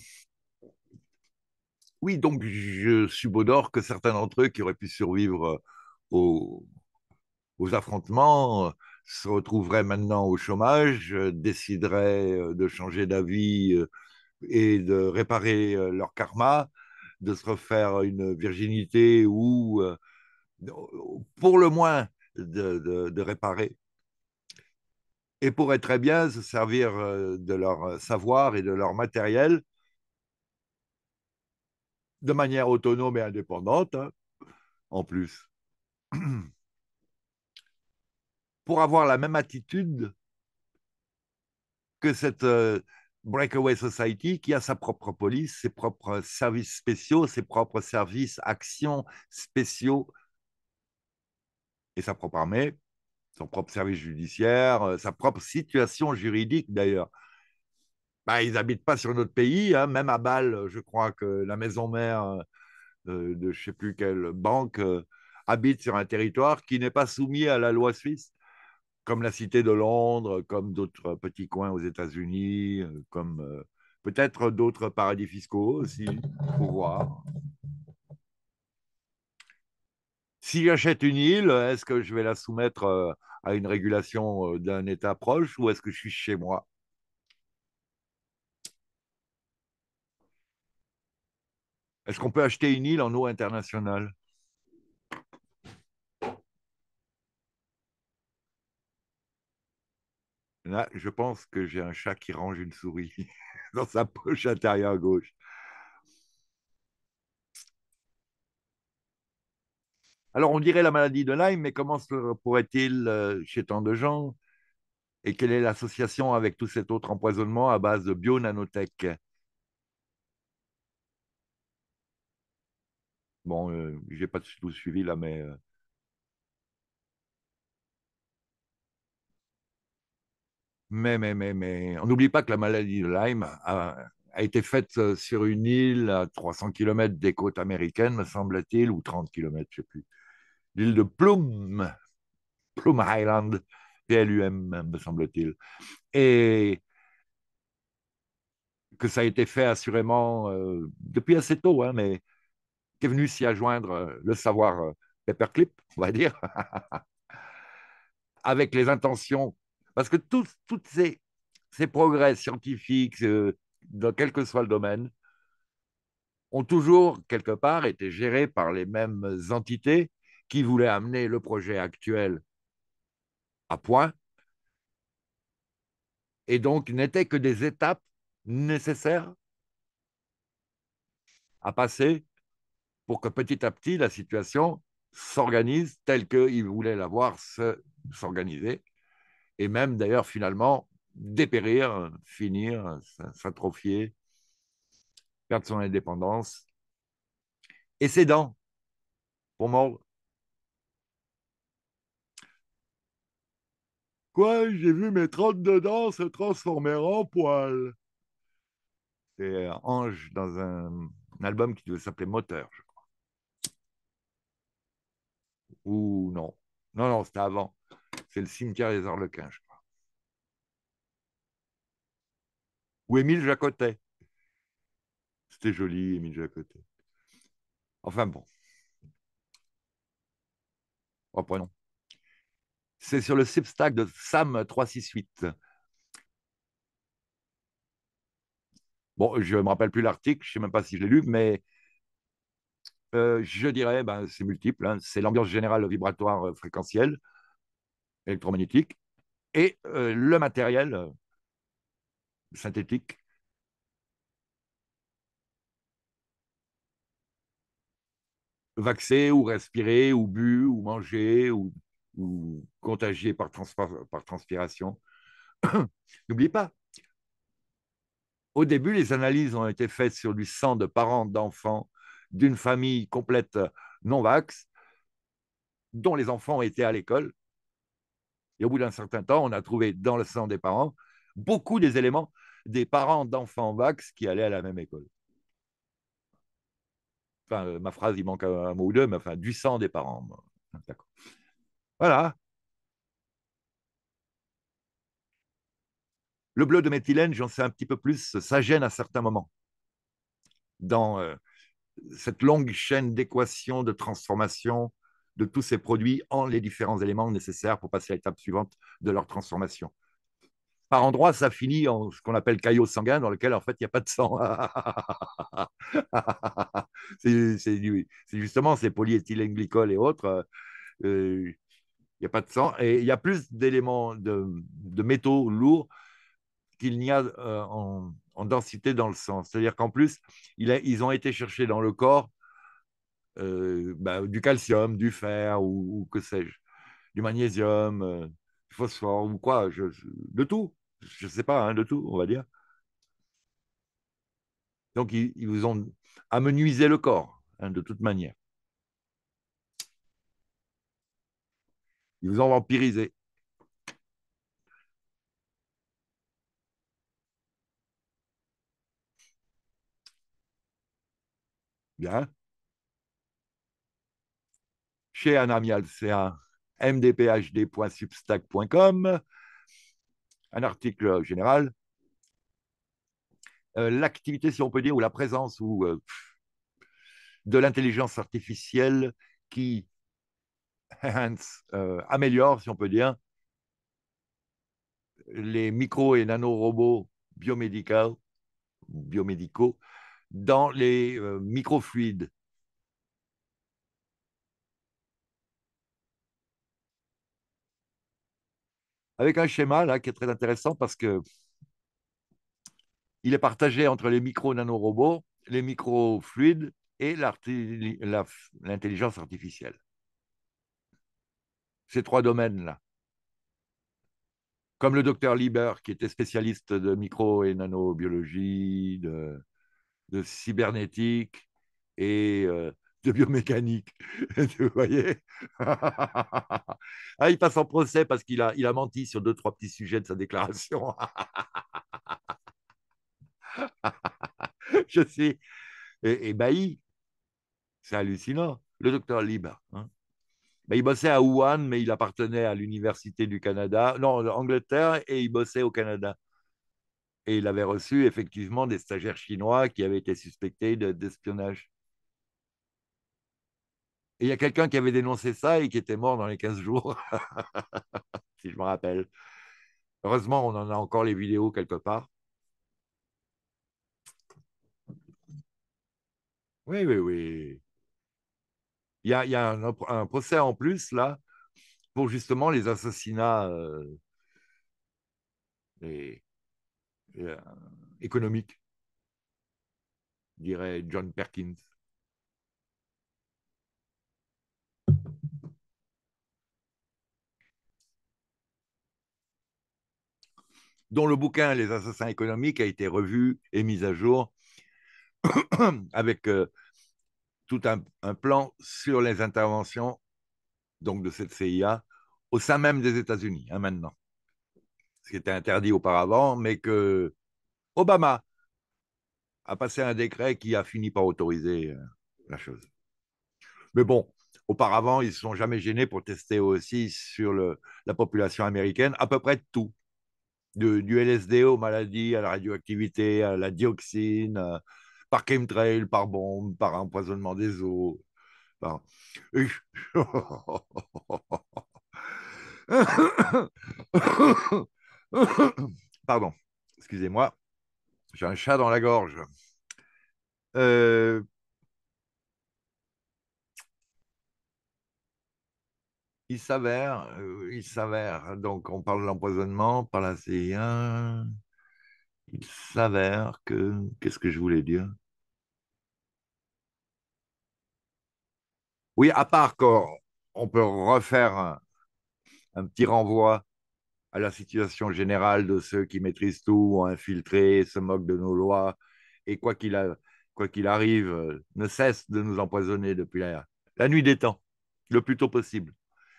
oui, donc je subodore que certains d'entre eux qui auraient pu survivre aux, affrontements se retrouveraient maintenant au chômage, décideraient de changer d'avis et de réparer leur karma, de se refaire une virginité ou pour le moins de réparer. Et pourraient très bien se servir de leur savoir et de leur matériel de manière autonome et indépendante, hein, en plus. Pour avoir la même attitude que cette euh, Breakaway Society qui a sa propre police, ses propres services spéciaux, ses propres services, actions spéciaux et sa propre armée, son propre service judiciaire, euh, sa propre situation juridique d'ailleurs. Bah, ils n'habitent pas sur notre pays. Hein, même à Bâle, euh, je crois que la maison mère euh, euh, de, je ne sais plus quelle banque habite sur un territoire qui n'est pas soumis à la loi suisse, comme la cité de Londres, comme d'autres petits coins aux États-Unis, comme peut-être d'autres paradis fiscaux aussi, pour voir. Si j'achète une île, est-ce que je vais la soumettre à une régulation d'un État proche ou est-ce que je suis chez moi Est-ce qu'on peut acheter une île en eau internationale Là, je pense que j'ai un chat qui range une souris dans sa poche intérieure gauche. Alors, on dirait la maladie de Lyme, mais comment se pourrait-il euh, chez tant de gens Et quelle est l'association avec tout cet autre empoisonnement à base de bio-nanotech Bon, euh, je n'ai pas tout suivi là, mais. Euh, mais, mais, mais, mais, on n'oublie pas que la maladie de Lyme a, a été faite euh, sur une île à 300 km des côtes américaines, me semble-t-il, ou 30 km, je ne sais plus. L'île de Plum, Plum Island, PLUM, me semble-t-il. Et que ça a été fait assurément depuis assez tôt, hein, mais qui est venu s'y adjoindre euh, le savoir euh, paperclip, on va dire, avec les intentions. Parce que tous ces, progrès scientifiques, euh, dans quel que soit le domaine, ont toujours, quelque part, été gérés par les mêmes entités qui voulaient amener le projet actuel à point, et donc n'étaient que des étapes nécessaires à passer pour que petit à petit la situation s'organise telle qu'il voulait la voir s'organiser, et même d'ailleurs finalement dépérir, finir, s'atrophier, perdre son indépendance, et ses dents pour mordre. Quoi, j'ai vu mes 32 dents se transformer en poils. C'est euh, Ange dans un, album qui devait s'appeler Moteur, je ou non. Non, non, c'était avant. C'est le cimetière des Arlequins, je crois. Ou Émile Jacotet. C'était joli, Émile Jacotet. Enfin bon. Reprenons. Oh, C'est sur le Substack de Sam368. Bon, je ne me rappelle plus l'article, je ne sais même pas si je l'ai lu, mais euh, je dirais, ben, c'est multiple. Hein. C'est l'ambiance générale vibratoire euh, fréquentielle, électromagnétique, et euh, le matériel synthétique. Vaxé ou respiré ou bu ou mangé ou, ou contagié par, par transpiration. N'oubliez pas, au début, les analyses ont été faites sur du sang de parents d'enfants d'une famille complète euh, non-vax, dont les enfants étaient à l'école. Et au bout d'un certain temps, on a trouvé dans le sang des parents beaucoup des éléments des parents d'enfants vax qui allaient à la même école. Enfin, euh, ma phrase, il manque un mot ou deux, mais enfin, du sang des parents. Voilà. Le bleu de méthylène, j'en sais un petit peu plus, ça gêne à certains moments. Dans euh, cette longue chaîne d'équations, de transformation de tous ces produits en les différents éléments nécessaires pour passer à l'étape suivante de leur transformation. Par endroits, ça finit en ce qu'on appelle caillot sanguin, dans lequel en fait il n'y a pas de sang. c'est justement ces glycol et autres. Euh, il n'y a pas de sang. Et il y a plus d'éléments de, métaux lourds qu'il n'y a euh, en, en densité dans le sang. C'est-à-dire qu'en plus, ils ont été chercher dans le corps euh, bah, du calcium, du fer ou, que sais-je, du magnésium, euh, du phosphore ou quoi, de tout. Je ne sais pas, hein, de tout, on va dire. Donc, ils, vous ont amenuisé le corps, hein, de toute manière. Ils vous ont vampirisé. Bien. Chez Anamial, c'est un mdphd.substack.com, un article général. Euh, l'activité, si on peut dire, ou la présence ou, euh, de l'intelligence artificielle qui euh, améliore, si on peut dire, les micro et nanorobots biomédicaux, biomédicaux dans les euh, microfluides. Avec un schéma là qui est très intéressant parce que il est partagé entre les micro-nanorobots, les microfluides et l'intelligence artificielle. Ces trois domaines-là. Comme le docteur Lieber, qui était spécialiste de micro- et nanobiologie, de, de cybernétique et euh, de biomécanique. Vous voyez Ah, il passe en procès parce qu'il a, il a menti sur deux, trois petits sujets de sa déclaration. Je suis ébahi. C'est hallucinant. Le docteur Liba. Hein. Ben, il bossait à Wuhan, mais il appartenait à l'Université du Canada, non, l'Angleterre, et il bossait au Canada et il avait reçu effectivement des stagiaires chinois qui avaient été suspectés d'espionnage. il y a quelqu'un qui avait dénoncé ça et qui était mort dans les 15 jours, si je me rappelle. Heureusement, on en a encore les vidéos quelque part. Oui, oui, oui. Il y a, un, procès en plus, là, pour justement les assassinats. Euh, euh, économique, dirait John Perkins. dont le bouquin Les assassins économiques a été revu et mis à jour avec euh, tout un, plan sur les interventions donc de cette CIA au sein même des États-Unis hein, maintenant qui était interdit auparavant, mais que Obama a passé un décret qui a fini par autoriser euh, la chose. Mais bon, auparavant, ils ne se sont jamais gênés pour tester aussi sur la population américaine à peu près tout. De, du LSD aux maladies, à la radioactivité, à la dioxine, euh, par chemtrail, par bombe, par empoisonnement des eaux. Pardon, excusez-moi, j'ai un chat dans la gorge. Euh, il s'avère, euh, il s'avère, donc on parle de l'empoisonnement par la CIA. Il s'avère que. Qu'est-ce que je voulais dire Oui, à part qu'on peut refaire un petit renvoi à la situation générale de ceux qui maîtrisent tout, ont infiltré, se moquent de nos lois, et quoi qu'il arrive, euh, ne cesse de nous empoisonner depuis la, la nuit des temps, le plus tôt possible.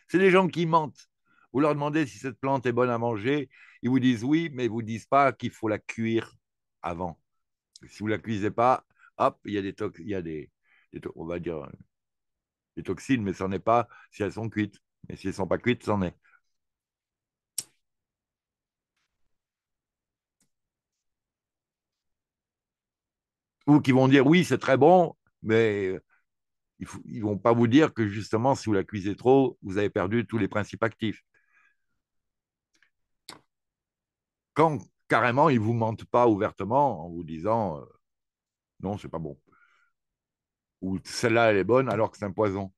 C'est des gens qui mentent. Vous leur demandez si cette plante est bonne à manger, ils vous disent oui, mais ils ne vous disent pas qu'il faut la cuire avant. Si vous ne la cuisez pas, hop, il y a des, on va dire euh, des toxines, mais ce n'en est pas si elles sont cuites. Mais si elles ne sont pas cuites, c'en est. qui vont dire oui, c'est très bon, mais ils ne vont pas vous dire que justement, si vous la cuisez trop, vous avez perdu tous les principes actifs. Quand carrément, ils ne vous mentent pas ouvertement en vous disant euh, non, c'est pas bon. Ou celle-là, elle est bonne alors que c'est un poison.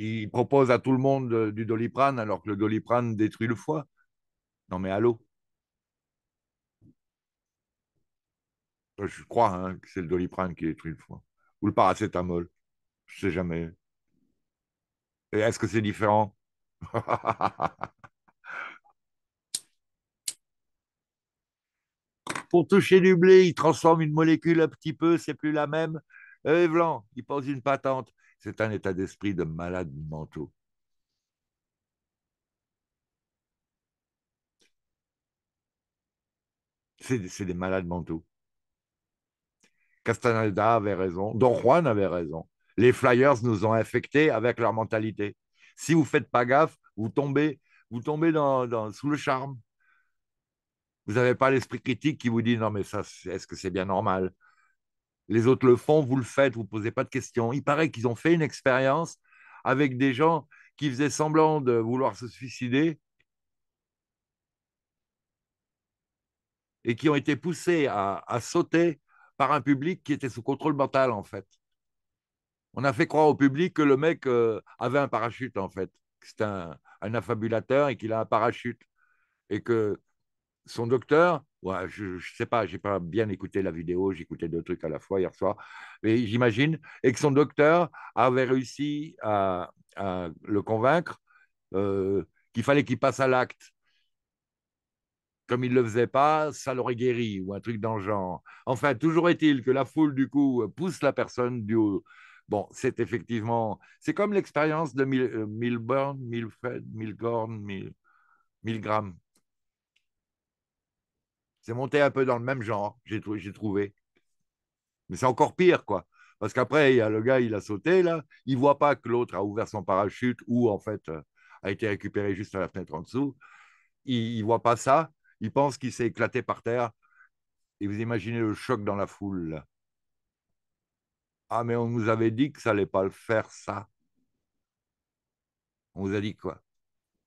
Il propose à tout le monde euh, du doliprane alors que le doliprane détruit le foie. Non mais allô euh, Je crois hein, que c'est le doliprane qui détruit le foie. Ou le paracétamol. Je sais jamais. Et est-ce que c'est différent Pour toucher du blé, il transforme une molécule un petit peu, c'est plus la même. Et euh, blanc, il pose une patente. C'est un état d'esprit de malades mentaux. C'est des malades mentaux. Castaneda avait raison, Don Juan avait raison. Les Flyers nous ont infectés avec leur mentalité. Si vous ne faites pas gaffe, vous tombez, vous tombez dans, sous le charme. Vous n'avez pas l'esprit critique qui vous dit non mais ça, est-ce que c'est bien normal les autres le font, vous le faites, vous ne posez pas de questions. Il paraît qu'ils ont fait une expérience avec des gens qui faisaient semblant de vouloir se suicider et qui ont été poussés à, sauter par un public qui était sous contrôle mental, en fait. On a fait croire au public que le mec euh, avait un parachute, en fait. C'est un, un affabulateur et qu'il a un parachute. Et que son docteur je ne sais pas, j'ai pas bien écouté la vidéo, j'écoutais deux trucs à la fois hier soir. Mais j'imagine, et que son docteur avait réussi à, le convaincre euh, qu'il fallait qu'il passe à l'acte. Comme il ne le faisait pas, ça l'aurait guéri, ou un truc dans le genre. Enfin, toujours est-il que la foule, du coup, pousse la personne du haut. Bon, c'est effectivement. C'est comme l'expérience de euh, Milburn, Milfred, Milgorn, Mil Milgram. C'est monté un peu dans le même genre, j'ai trouvé. Mais c'est encore pire, quoi. Parce qu'après, il y a le gars, il a sauté, là. Il voit pas que l'autre a ouvert son parachute ou, en fait, euh, a été récupéré juste à la fenêtre en dessous. Il ne voit pas ça. Il pense qu'il s'est éclaté par terre. Et vous imaginez le choc dans la foule. Ah, mais on nous avait dit que ça allait pas le faire, ça. On vous a dit quoi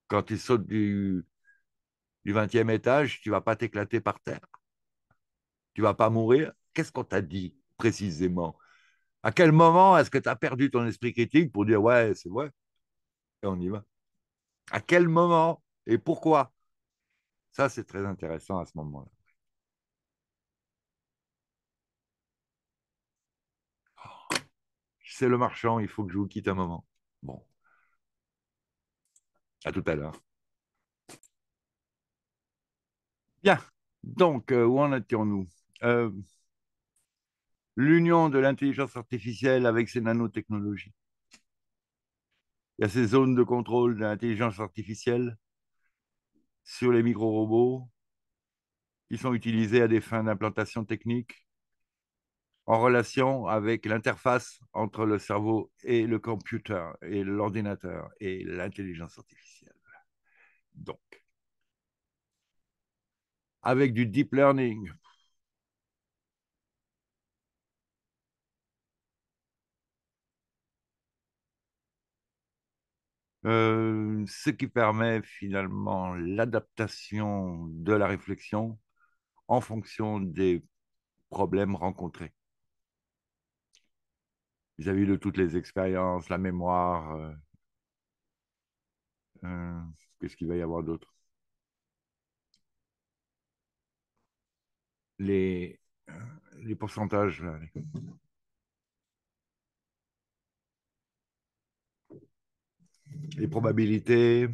Quand il saute du, du 20e étage, tu vas pas t'éclater par terre. Tu vas pas mourir. Qu'est-ce qu'on t'a dit précisément À quel moment est-ce que tu as perdu ton esprit critique pour dire ouais, c'est vrai Et on y va. À quel moment et pourquoi Ça, c'est très intéressant à ce moment-là. c'est le marchand, il faut que je vous quitte un moment. Bon. À tout à l'heure. Bien, donc euh, où en étions-nous euh, L'union de l'intelligence artificielle avec ces nanotechnologies. Il y a ces zones de contrôle de l'intelligence artificielle sur les micro-robots qui sont utilisés à des fins d'implantation technique en relation avec l'interface entre le cerveau et le computer et l'ordinateur et l'intelligence artificielle. Donc, avec du deep learning. Euh, ce qui permet finalement l'adaptation de la réflexion en fonction des problèmes rencontrés. Vis-à-vis de toutes les expériences, la mémoire, euh, euh, qu'est-ce qu'il va y avoir d'autre les, euh, les pourcentages. Les probabilités.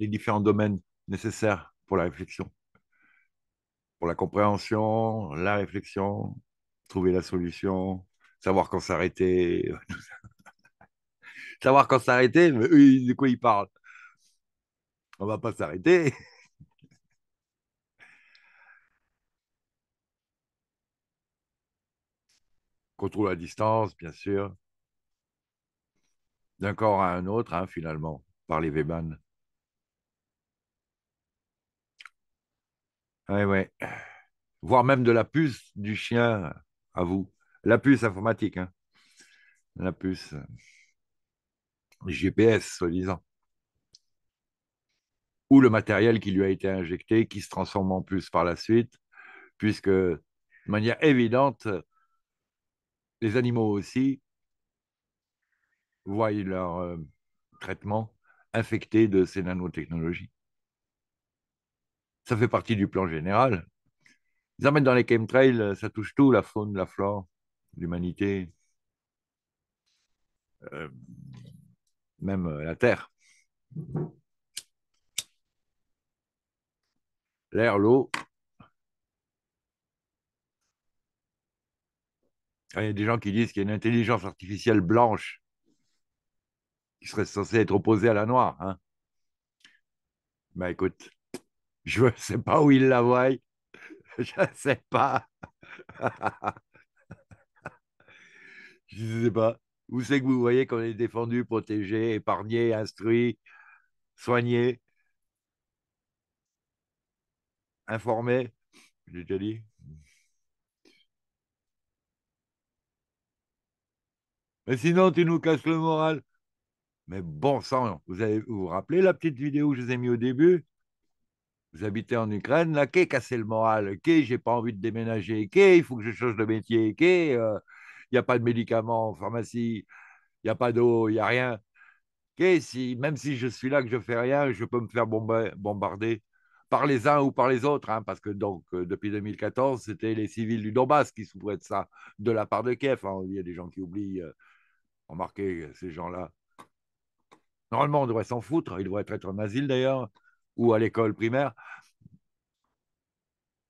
les différents domaines nécessaires pour la réflexion, pour la compréhension, la réflexion, trouver la solution, savoir quand s'arrêter, tout savoir quand s'arrêter, mais de quoi il parle On va pas s'arrêter. Contrôle à distance, bien sûr. D'un corps à un autre, hein, finalement, par les Weban. Oui, oui. Voire même de la puce du chien à vous. La puce informatique. Hein. La puce. GPS, soi-disant. Ou le matériel qui lui a été injecté, qui se transforme en plus par la suite, puisque de manière évidente, les animaux aussi voient leur euh, traitement infecté de ces nanotechnologies. Ça fait partie du plan général. Ils mettent dans les chemtrails, euh, ça touche tout, la faune, la flore, l'humanité, euh, même euh, la terre. L'air, l'eau. Ah, il y a des gens qui disent qu'il y a une intelligence artificielle blanche qui serait censée être opposée à la noire. Hein ben écoute, je ne sais pas où ils la voient. Je ne sais pas. je ne sais pas. Vous savez que vous voyez qu'on est défendu, protégé, épargné, instruit, soigné, informé. J'ai déjà dit. Mais sinon, tu nous casses le moral. Mais bon sang, vous avez, vous, rappelez la petite vidéo que je vous ai mise au début Vous habitez en Ukraine, là, qu'est cassé le moral Qu'est j'ai pas envie de déménager Qu'est il faut que je change de métier euh, il n'y a pas de médicaments en pharmacie, il n'y a pas d'eau, il n'y a rien. si, même si je suis là, que je ne fais rien, je peux me faire bombarder par les uns ou par les autres, hein, parce que donc euh, depuis 2014, c'était les civils du Donbass qui souffraient de ça, de la part de Kiev. Hein. Il y a des gens qui oublient, euh, remarquez euh, ces gens-là. Normalement, on devrait s'en foutre, ils devraient être en asile d'ailleurs, ou à l'école primaire.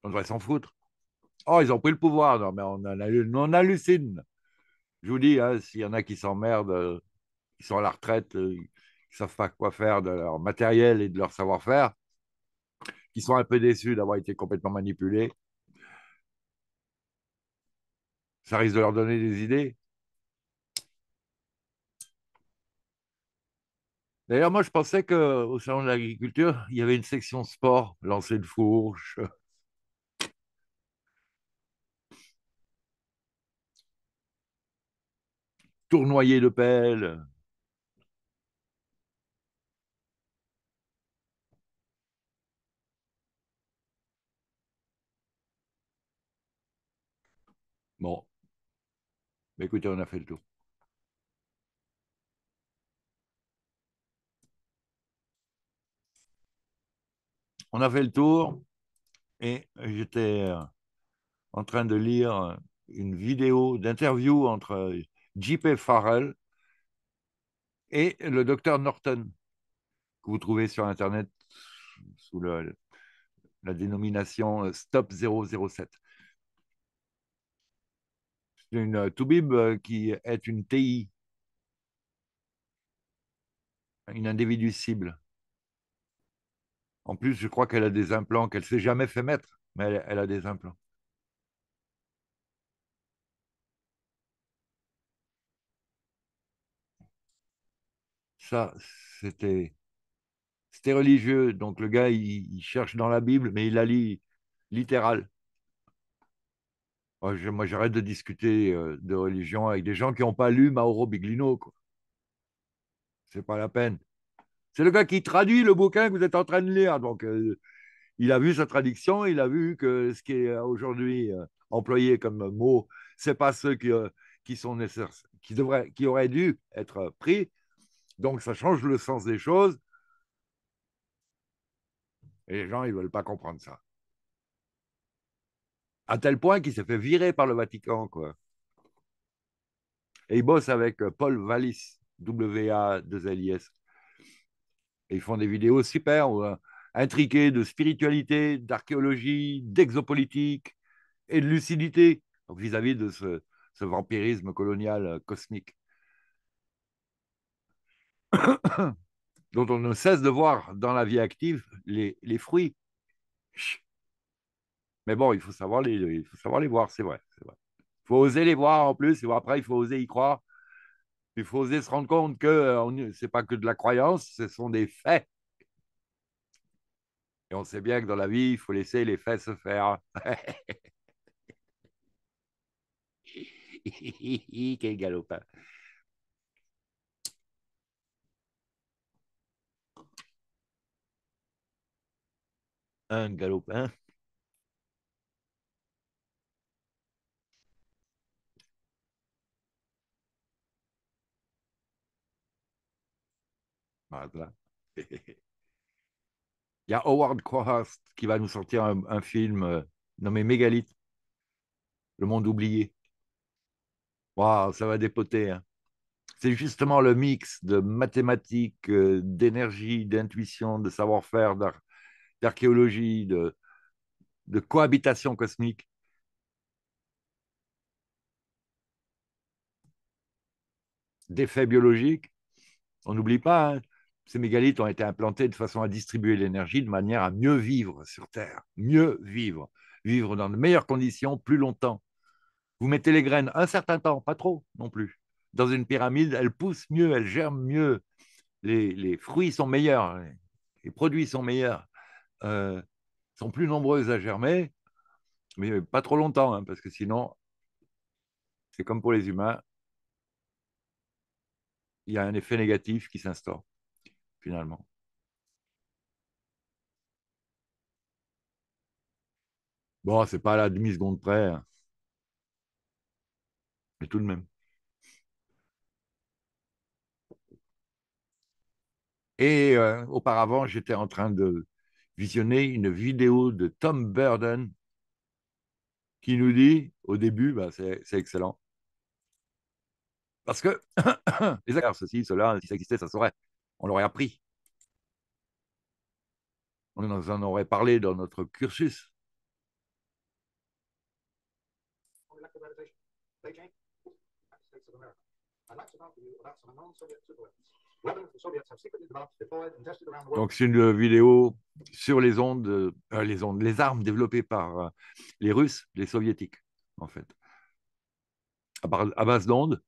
On devrait s'en foutre. Oh, ils ont pris le pouvoir, non mais on, on hallucine je vous dis, hein, s'il y en a qui s'emmerdent, euh, qui sont à la retraite, qui euh, ne savent pas quoi faire de leur matériel et de leur savoir-faire, qui sont un peu déçus d'avoir été complètement manipulés, ça risque de leur donner des idées. D'ailleurs, moi, je pensais qu'au Salon de l'Agriculture, il y avait une section sport, lancer de fourche, tournoyer de pelle. Bon. écoutez, on a fait le tour. On a fait le tour et j'étais euh, en train de lire une vidéo d'interview entre euh, J.P. Farrell et le docteur Norton, que vous trouvez sur Internet sous la dénomination euh, Stop 007. C'est une euh, Toubib euh, qui est une TI, une individu cible. En plus, je crois qu'elle a des implants qu'elle ne s'est jamais fait mettre, mais elle a des implants. ça, c'était c'était religieux. Donc le gars, il, cherche dans la Bible, mais il la lit littéral. Moi, j'arrête de discuter euh, de religion avec des gens qui n'ont pas lu Mauro Biglino. C'est pas la peine. C'est le gars qui traduit le bouquin que vous êtes en train de lire. Donc, euh, il a vu sa traduction, il a vu que ce qui est euh, aujourd'hui employé comme mot, c'est pas ceux qui, qui sont qui, qui auraient dû être pris, donc, ça change le sens des choses. Et les gens, ils ne veulent pas comprendre ça. À tel point qu'il s'est fait virer par le Vatican, quoi. Et il bosse avec euh, Paul Wallis, wa de lis Et ils font des vidéos super, euh, intriquées de spiritualité, d'archéologie, d'exopolitique et de lucidité vis-à-vis de ce vampirisme colonial euh, cosmique. dont on ne cesse de voir dans la vie active les, fruits. Mais bon, il faut savoir les, voir, c'est vrai. Il faut oser les voir en plus, et après, il faut oser y croire. Il faut oser se rendre compte que euh, ce n'est pas que de la croyance, ce sont des faits. Et on sait bien que dans la vie, il faut laisser les faits se faire. Quel galopin. un galopin. Hein. Il y a Howard Crowhurst qui va nous sortir un, film euh, nommé Mégalith, Le monde oublié. Waouh, ça va dépoter. Hein. C'est justement le mix de mathématiques, euh, d'énergie, d'intuition, de savoir-faire, d'art d'archéologie, de, cohabitation cosmique. D'effets biologiques. On n'oublie pas, hein, ces mégalithes ont été implantés de façon à distribuer l'énergie de manière à mieux vivre sur Terre, mieux vivre, vivre dans de meilleures conditions plus longtemps. Vous mettez les graines un certain temps, pas trop non plus. Dans une pyramide, elles poussent mieux, elles germent mieux, les fruits sont meilleurs, les produits sont meilleurs. Euh, sont plus nombreuses à germer, mais pas trop longtemps, hein, parce que sinon, c'est comme pour les humains, il y a un effet négatif qui s'instaure, finalement. Bon, c'est pas à la demi-seconde près, hein. mais tout de même. Et euh, auparavant, j'étais en train de visionner une vidéo de Tom Burden qui nous dit au début, bah, c'est excellent. Parce que les ceci, cela, si ça existait, ça saurait. On l'aurait appris. On en aurait parlé dans notre cursus. Donc c'est une euh, vidéo sur les ondes, euh, euh, les ondes, les armes développées par les Russes, les Soviétiques, en fait, à, base d'ondes.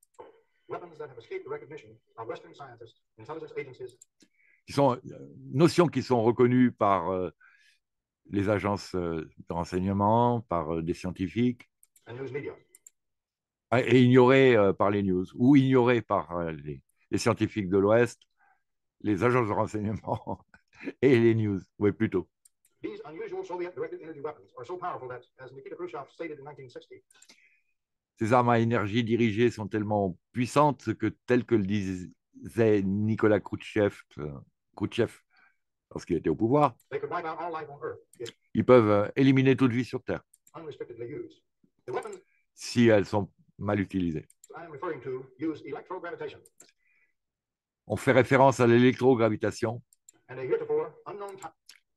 Qui sont notions qui sont reconnues par les agences de renseignement, par des scientifiques, ah, et ignorées par les news ou ignorées par les les scientifiques de l'Ouest, les agences de renseignement et les news, oui, plutôt. ces armes à énergie dirigées sont tellement puissantes que, tel que le disait Nicolas Khrushchev euh, Khrouchtchev lorsqu'il était au pouvoir, ils peuvent euh, éliminer toute vie sur Terre si elles sont mal utilisées. On fait référence à l'électrogravitation,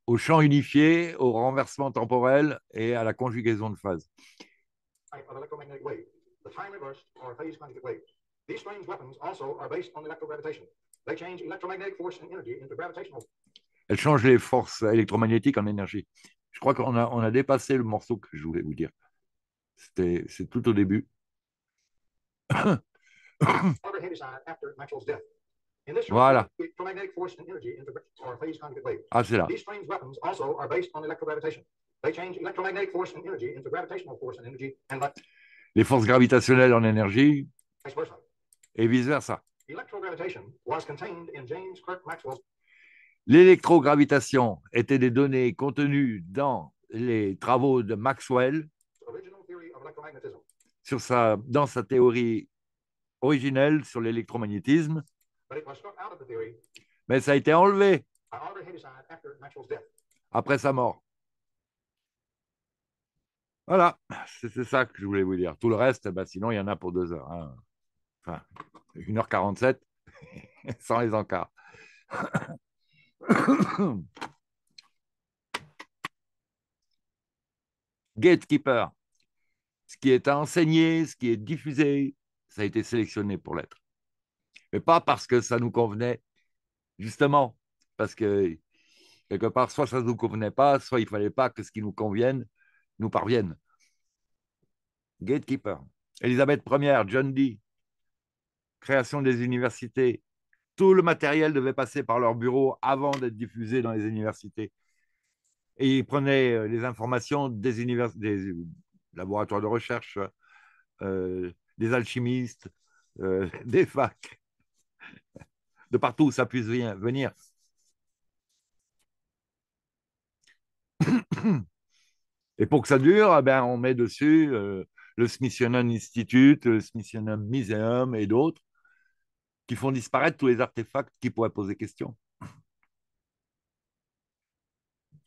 au champ unifié, au renversement temporel et à la conjugaison de phase Elles changent les forces électromagnétiques en énergie. Je crois qu'on a, on a dépassé le morceau que je voulais vous dire. C'était, c'est tout au début. Voilà. Ah, c'est là. Les forces gravitationnelles en énergie et vice-versa. L'électrogravitation était des données contenues dans les travaux de Maxwell sur sa, dans sa théorie originelle sur l'électromagnétisme. Mais ça a été enlevé après sa mort. Voilà, c'est ça que je voulais vous dire. Tout le reste, bah, sinon, il y en a pour deux heures. Hein. Enfin, 1h47 sans les encarts. Gatekeeper, ce qui est enseigné, ce qui est diffusé, ça a été sélectionné pour l'être mais pas parce que ça nous convenait, justement, parce que quelque part, soit ça ne nous convenait pas, soit il ne fallait pas que ce qui nous convienne nous parvienne. Gatekeeper. Elisabeth Ier, John Dee, création des universités. Tout le matériel devait passer par leur bureau avant d'être diffusé dans les universités. Et ils prenaient euh, les informations des, univers... des euh, laboratoires de recherche, euh, des alchimistes, des facs, de partout où ça puisse venir. Et pour que ça dure, eh ben, on met dessus euh, le Smithsonian Institute, le Smithsonian Museum et d'autres qui font disparaître tous les artefacts qui pourraient poser question.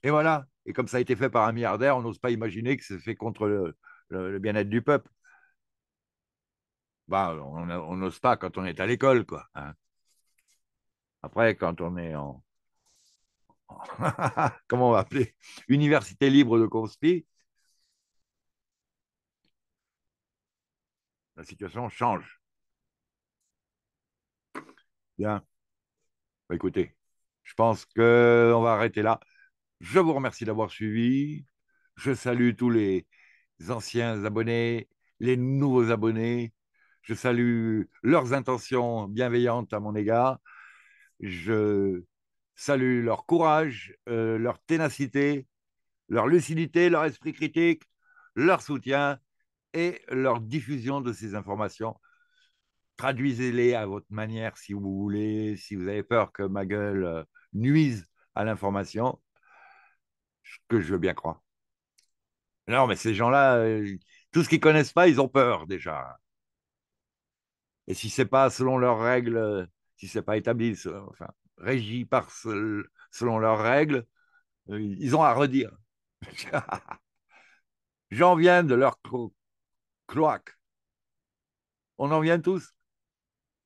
Et voilà. Et comme ça a été fait par un milliardaire, on n'ose pas imaginer que c'est fait contre le bien-être du peuple. Bah, on n'ose pas quand on est à l'école, quoi. Hein. Après, quand on est en. Comment on va appeler Université libre de conspi, la situation change. Bien. Bah, écoutez, je pense qu'on va arrêter là. Je vous remercie d'avoir suivi. Je salue tous les anciens abonnés, les nouveaux abonnés. Je salue leurs intentions bienveillantes à mon égard. Je salue leur courage, euh, leur ténacité, leur lucidité, leur esprit critique, leur soutien et leur diffusion de ces informations. Traduisez-les à votre manière si vous voulez, si vous avez peur que ma gueule euh, nuise à l'information, ce que je veux bien croire. Non, mais ces gens-là, euh, tout ce qu'ils connaissent pas, ils ont peur déjà. Et si c'est pas selon leurs règles, euh, si c'est pas établi, enfin, régi par selon leurs règles, euh, ils ont à redire. J'en viens de leur cloac. On en vient tous.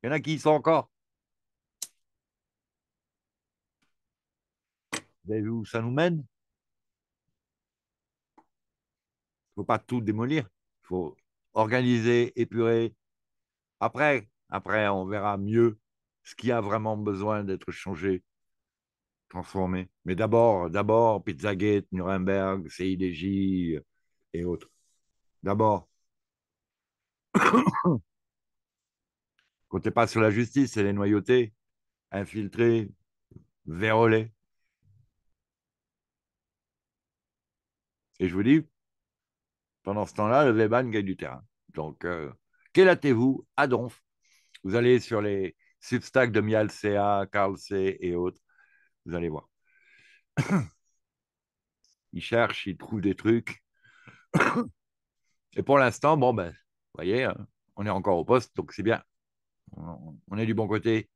Il y en a qui y sont encore. Vous avez vu où ça nous mène Il ne faut pas tout démolir. Il faut organiser, épurer, après, après, on verra mieux ce qui a vraiment besoin d'être changé, transformé. Mais d'abord, d'abord, Pizzagate, Nuremberg, CIDJ euh, et autres. D'abord. Comptez pas sur la justice, et les noyautés, infiltrés, vérolés. Et je vous dis, pendant ce temps-là, le Weban gagne du terrain. Donc, euh, Qu'élatez-vous à Donf Vous allez sur les substacks de Mial CA, Carl C et autres. Vous allez voir. ils cherchent, ils trouvent des trucs. et pour l'instant, bon, ben, vous voyez, hein, on est encore au poste, donc c'est bien. On est du bon côté.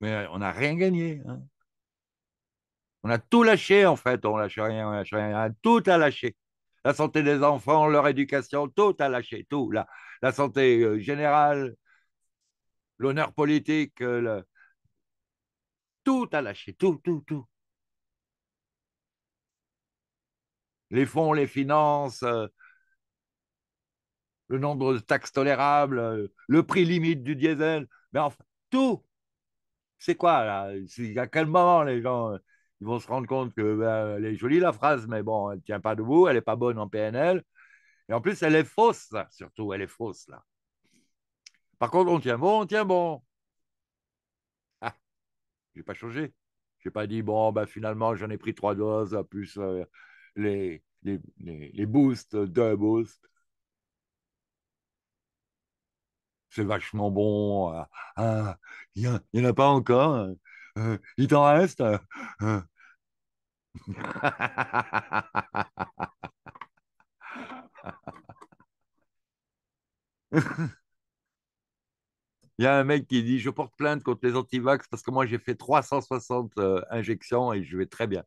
Mais on n'a rien gagné. Hein. On a tout lâché, en fait. On lâche rien, on lâche rien. On a tout à lâcher. La santé des enfants, leur éducation, tout a lâché, tout. La, la santé euh, générale, l'honneur politique, euh, tout a lâché, tout, tout, tout. Les fonds, les finances, euh, le nombre de taxes tolérables, le prix limite du diesel, mais enfin, tout. C'est quoi là a quel moment les gens ils vont se rendre compte que ben, elle est jolie la phrase, mais bon, elle ne tient pas debout, elle n'est pas bonne en PNL. Et en plus, elle est fausse, surtout, elle est fausse, là. Par contre, on tient bon, on tient bon. Ah, je n'ai pas changé. Je n'ai pas dit, bon, ben, finalement, j'en ai pris trois doses, plus euh, les, les, les, boosts, deux boosts. C'est vachement bon. Hein, hein. il n'y en, a pas encore. Hein. Euh, il t'en reste euh, euh. Il y a un mec qui dit Je porte plainte contre les antivax parce que moi j'ai fait 360 injections et je vais très bien.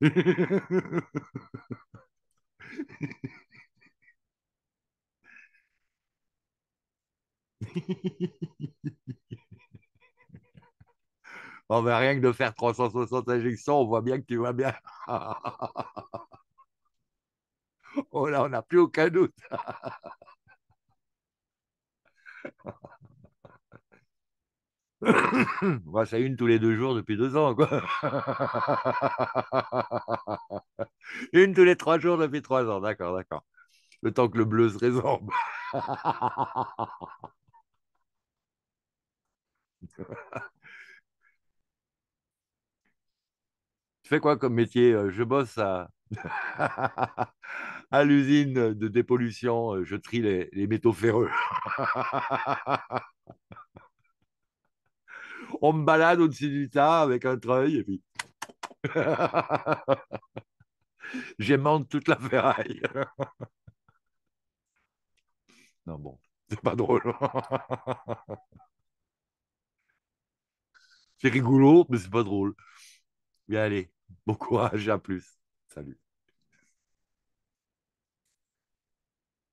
On va ben, rien que de faire 360 injections, on voit bien que tu vas bien. oh là, on n'a plus aucun doute. Moi, c'est une tous les deux jours depuis deux ans. une tous les trois jours depuis trois ans. D'accord, d'accord. Le temps que le bleu se résorbe. Tu fais quoi comme métier euh, Je bosse à, l'usine de dépollution, euh, je trie les, métaux ferreux. On me balade au-dessus du tas avec un treuil et puis. J'aimante toute la ferraille. non, bon, c'est pas drôle. c'est rigolo, mais c'est pas drôle. Mais allez. Bon courage, à plus. Salut.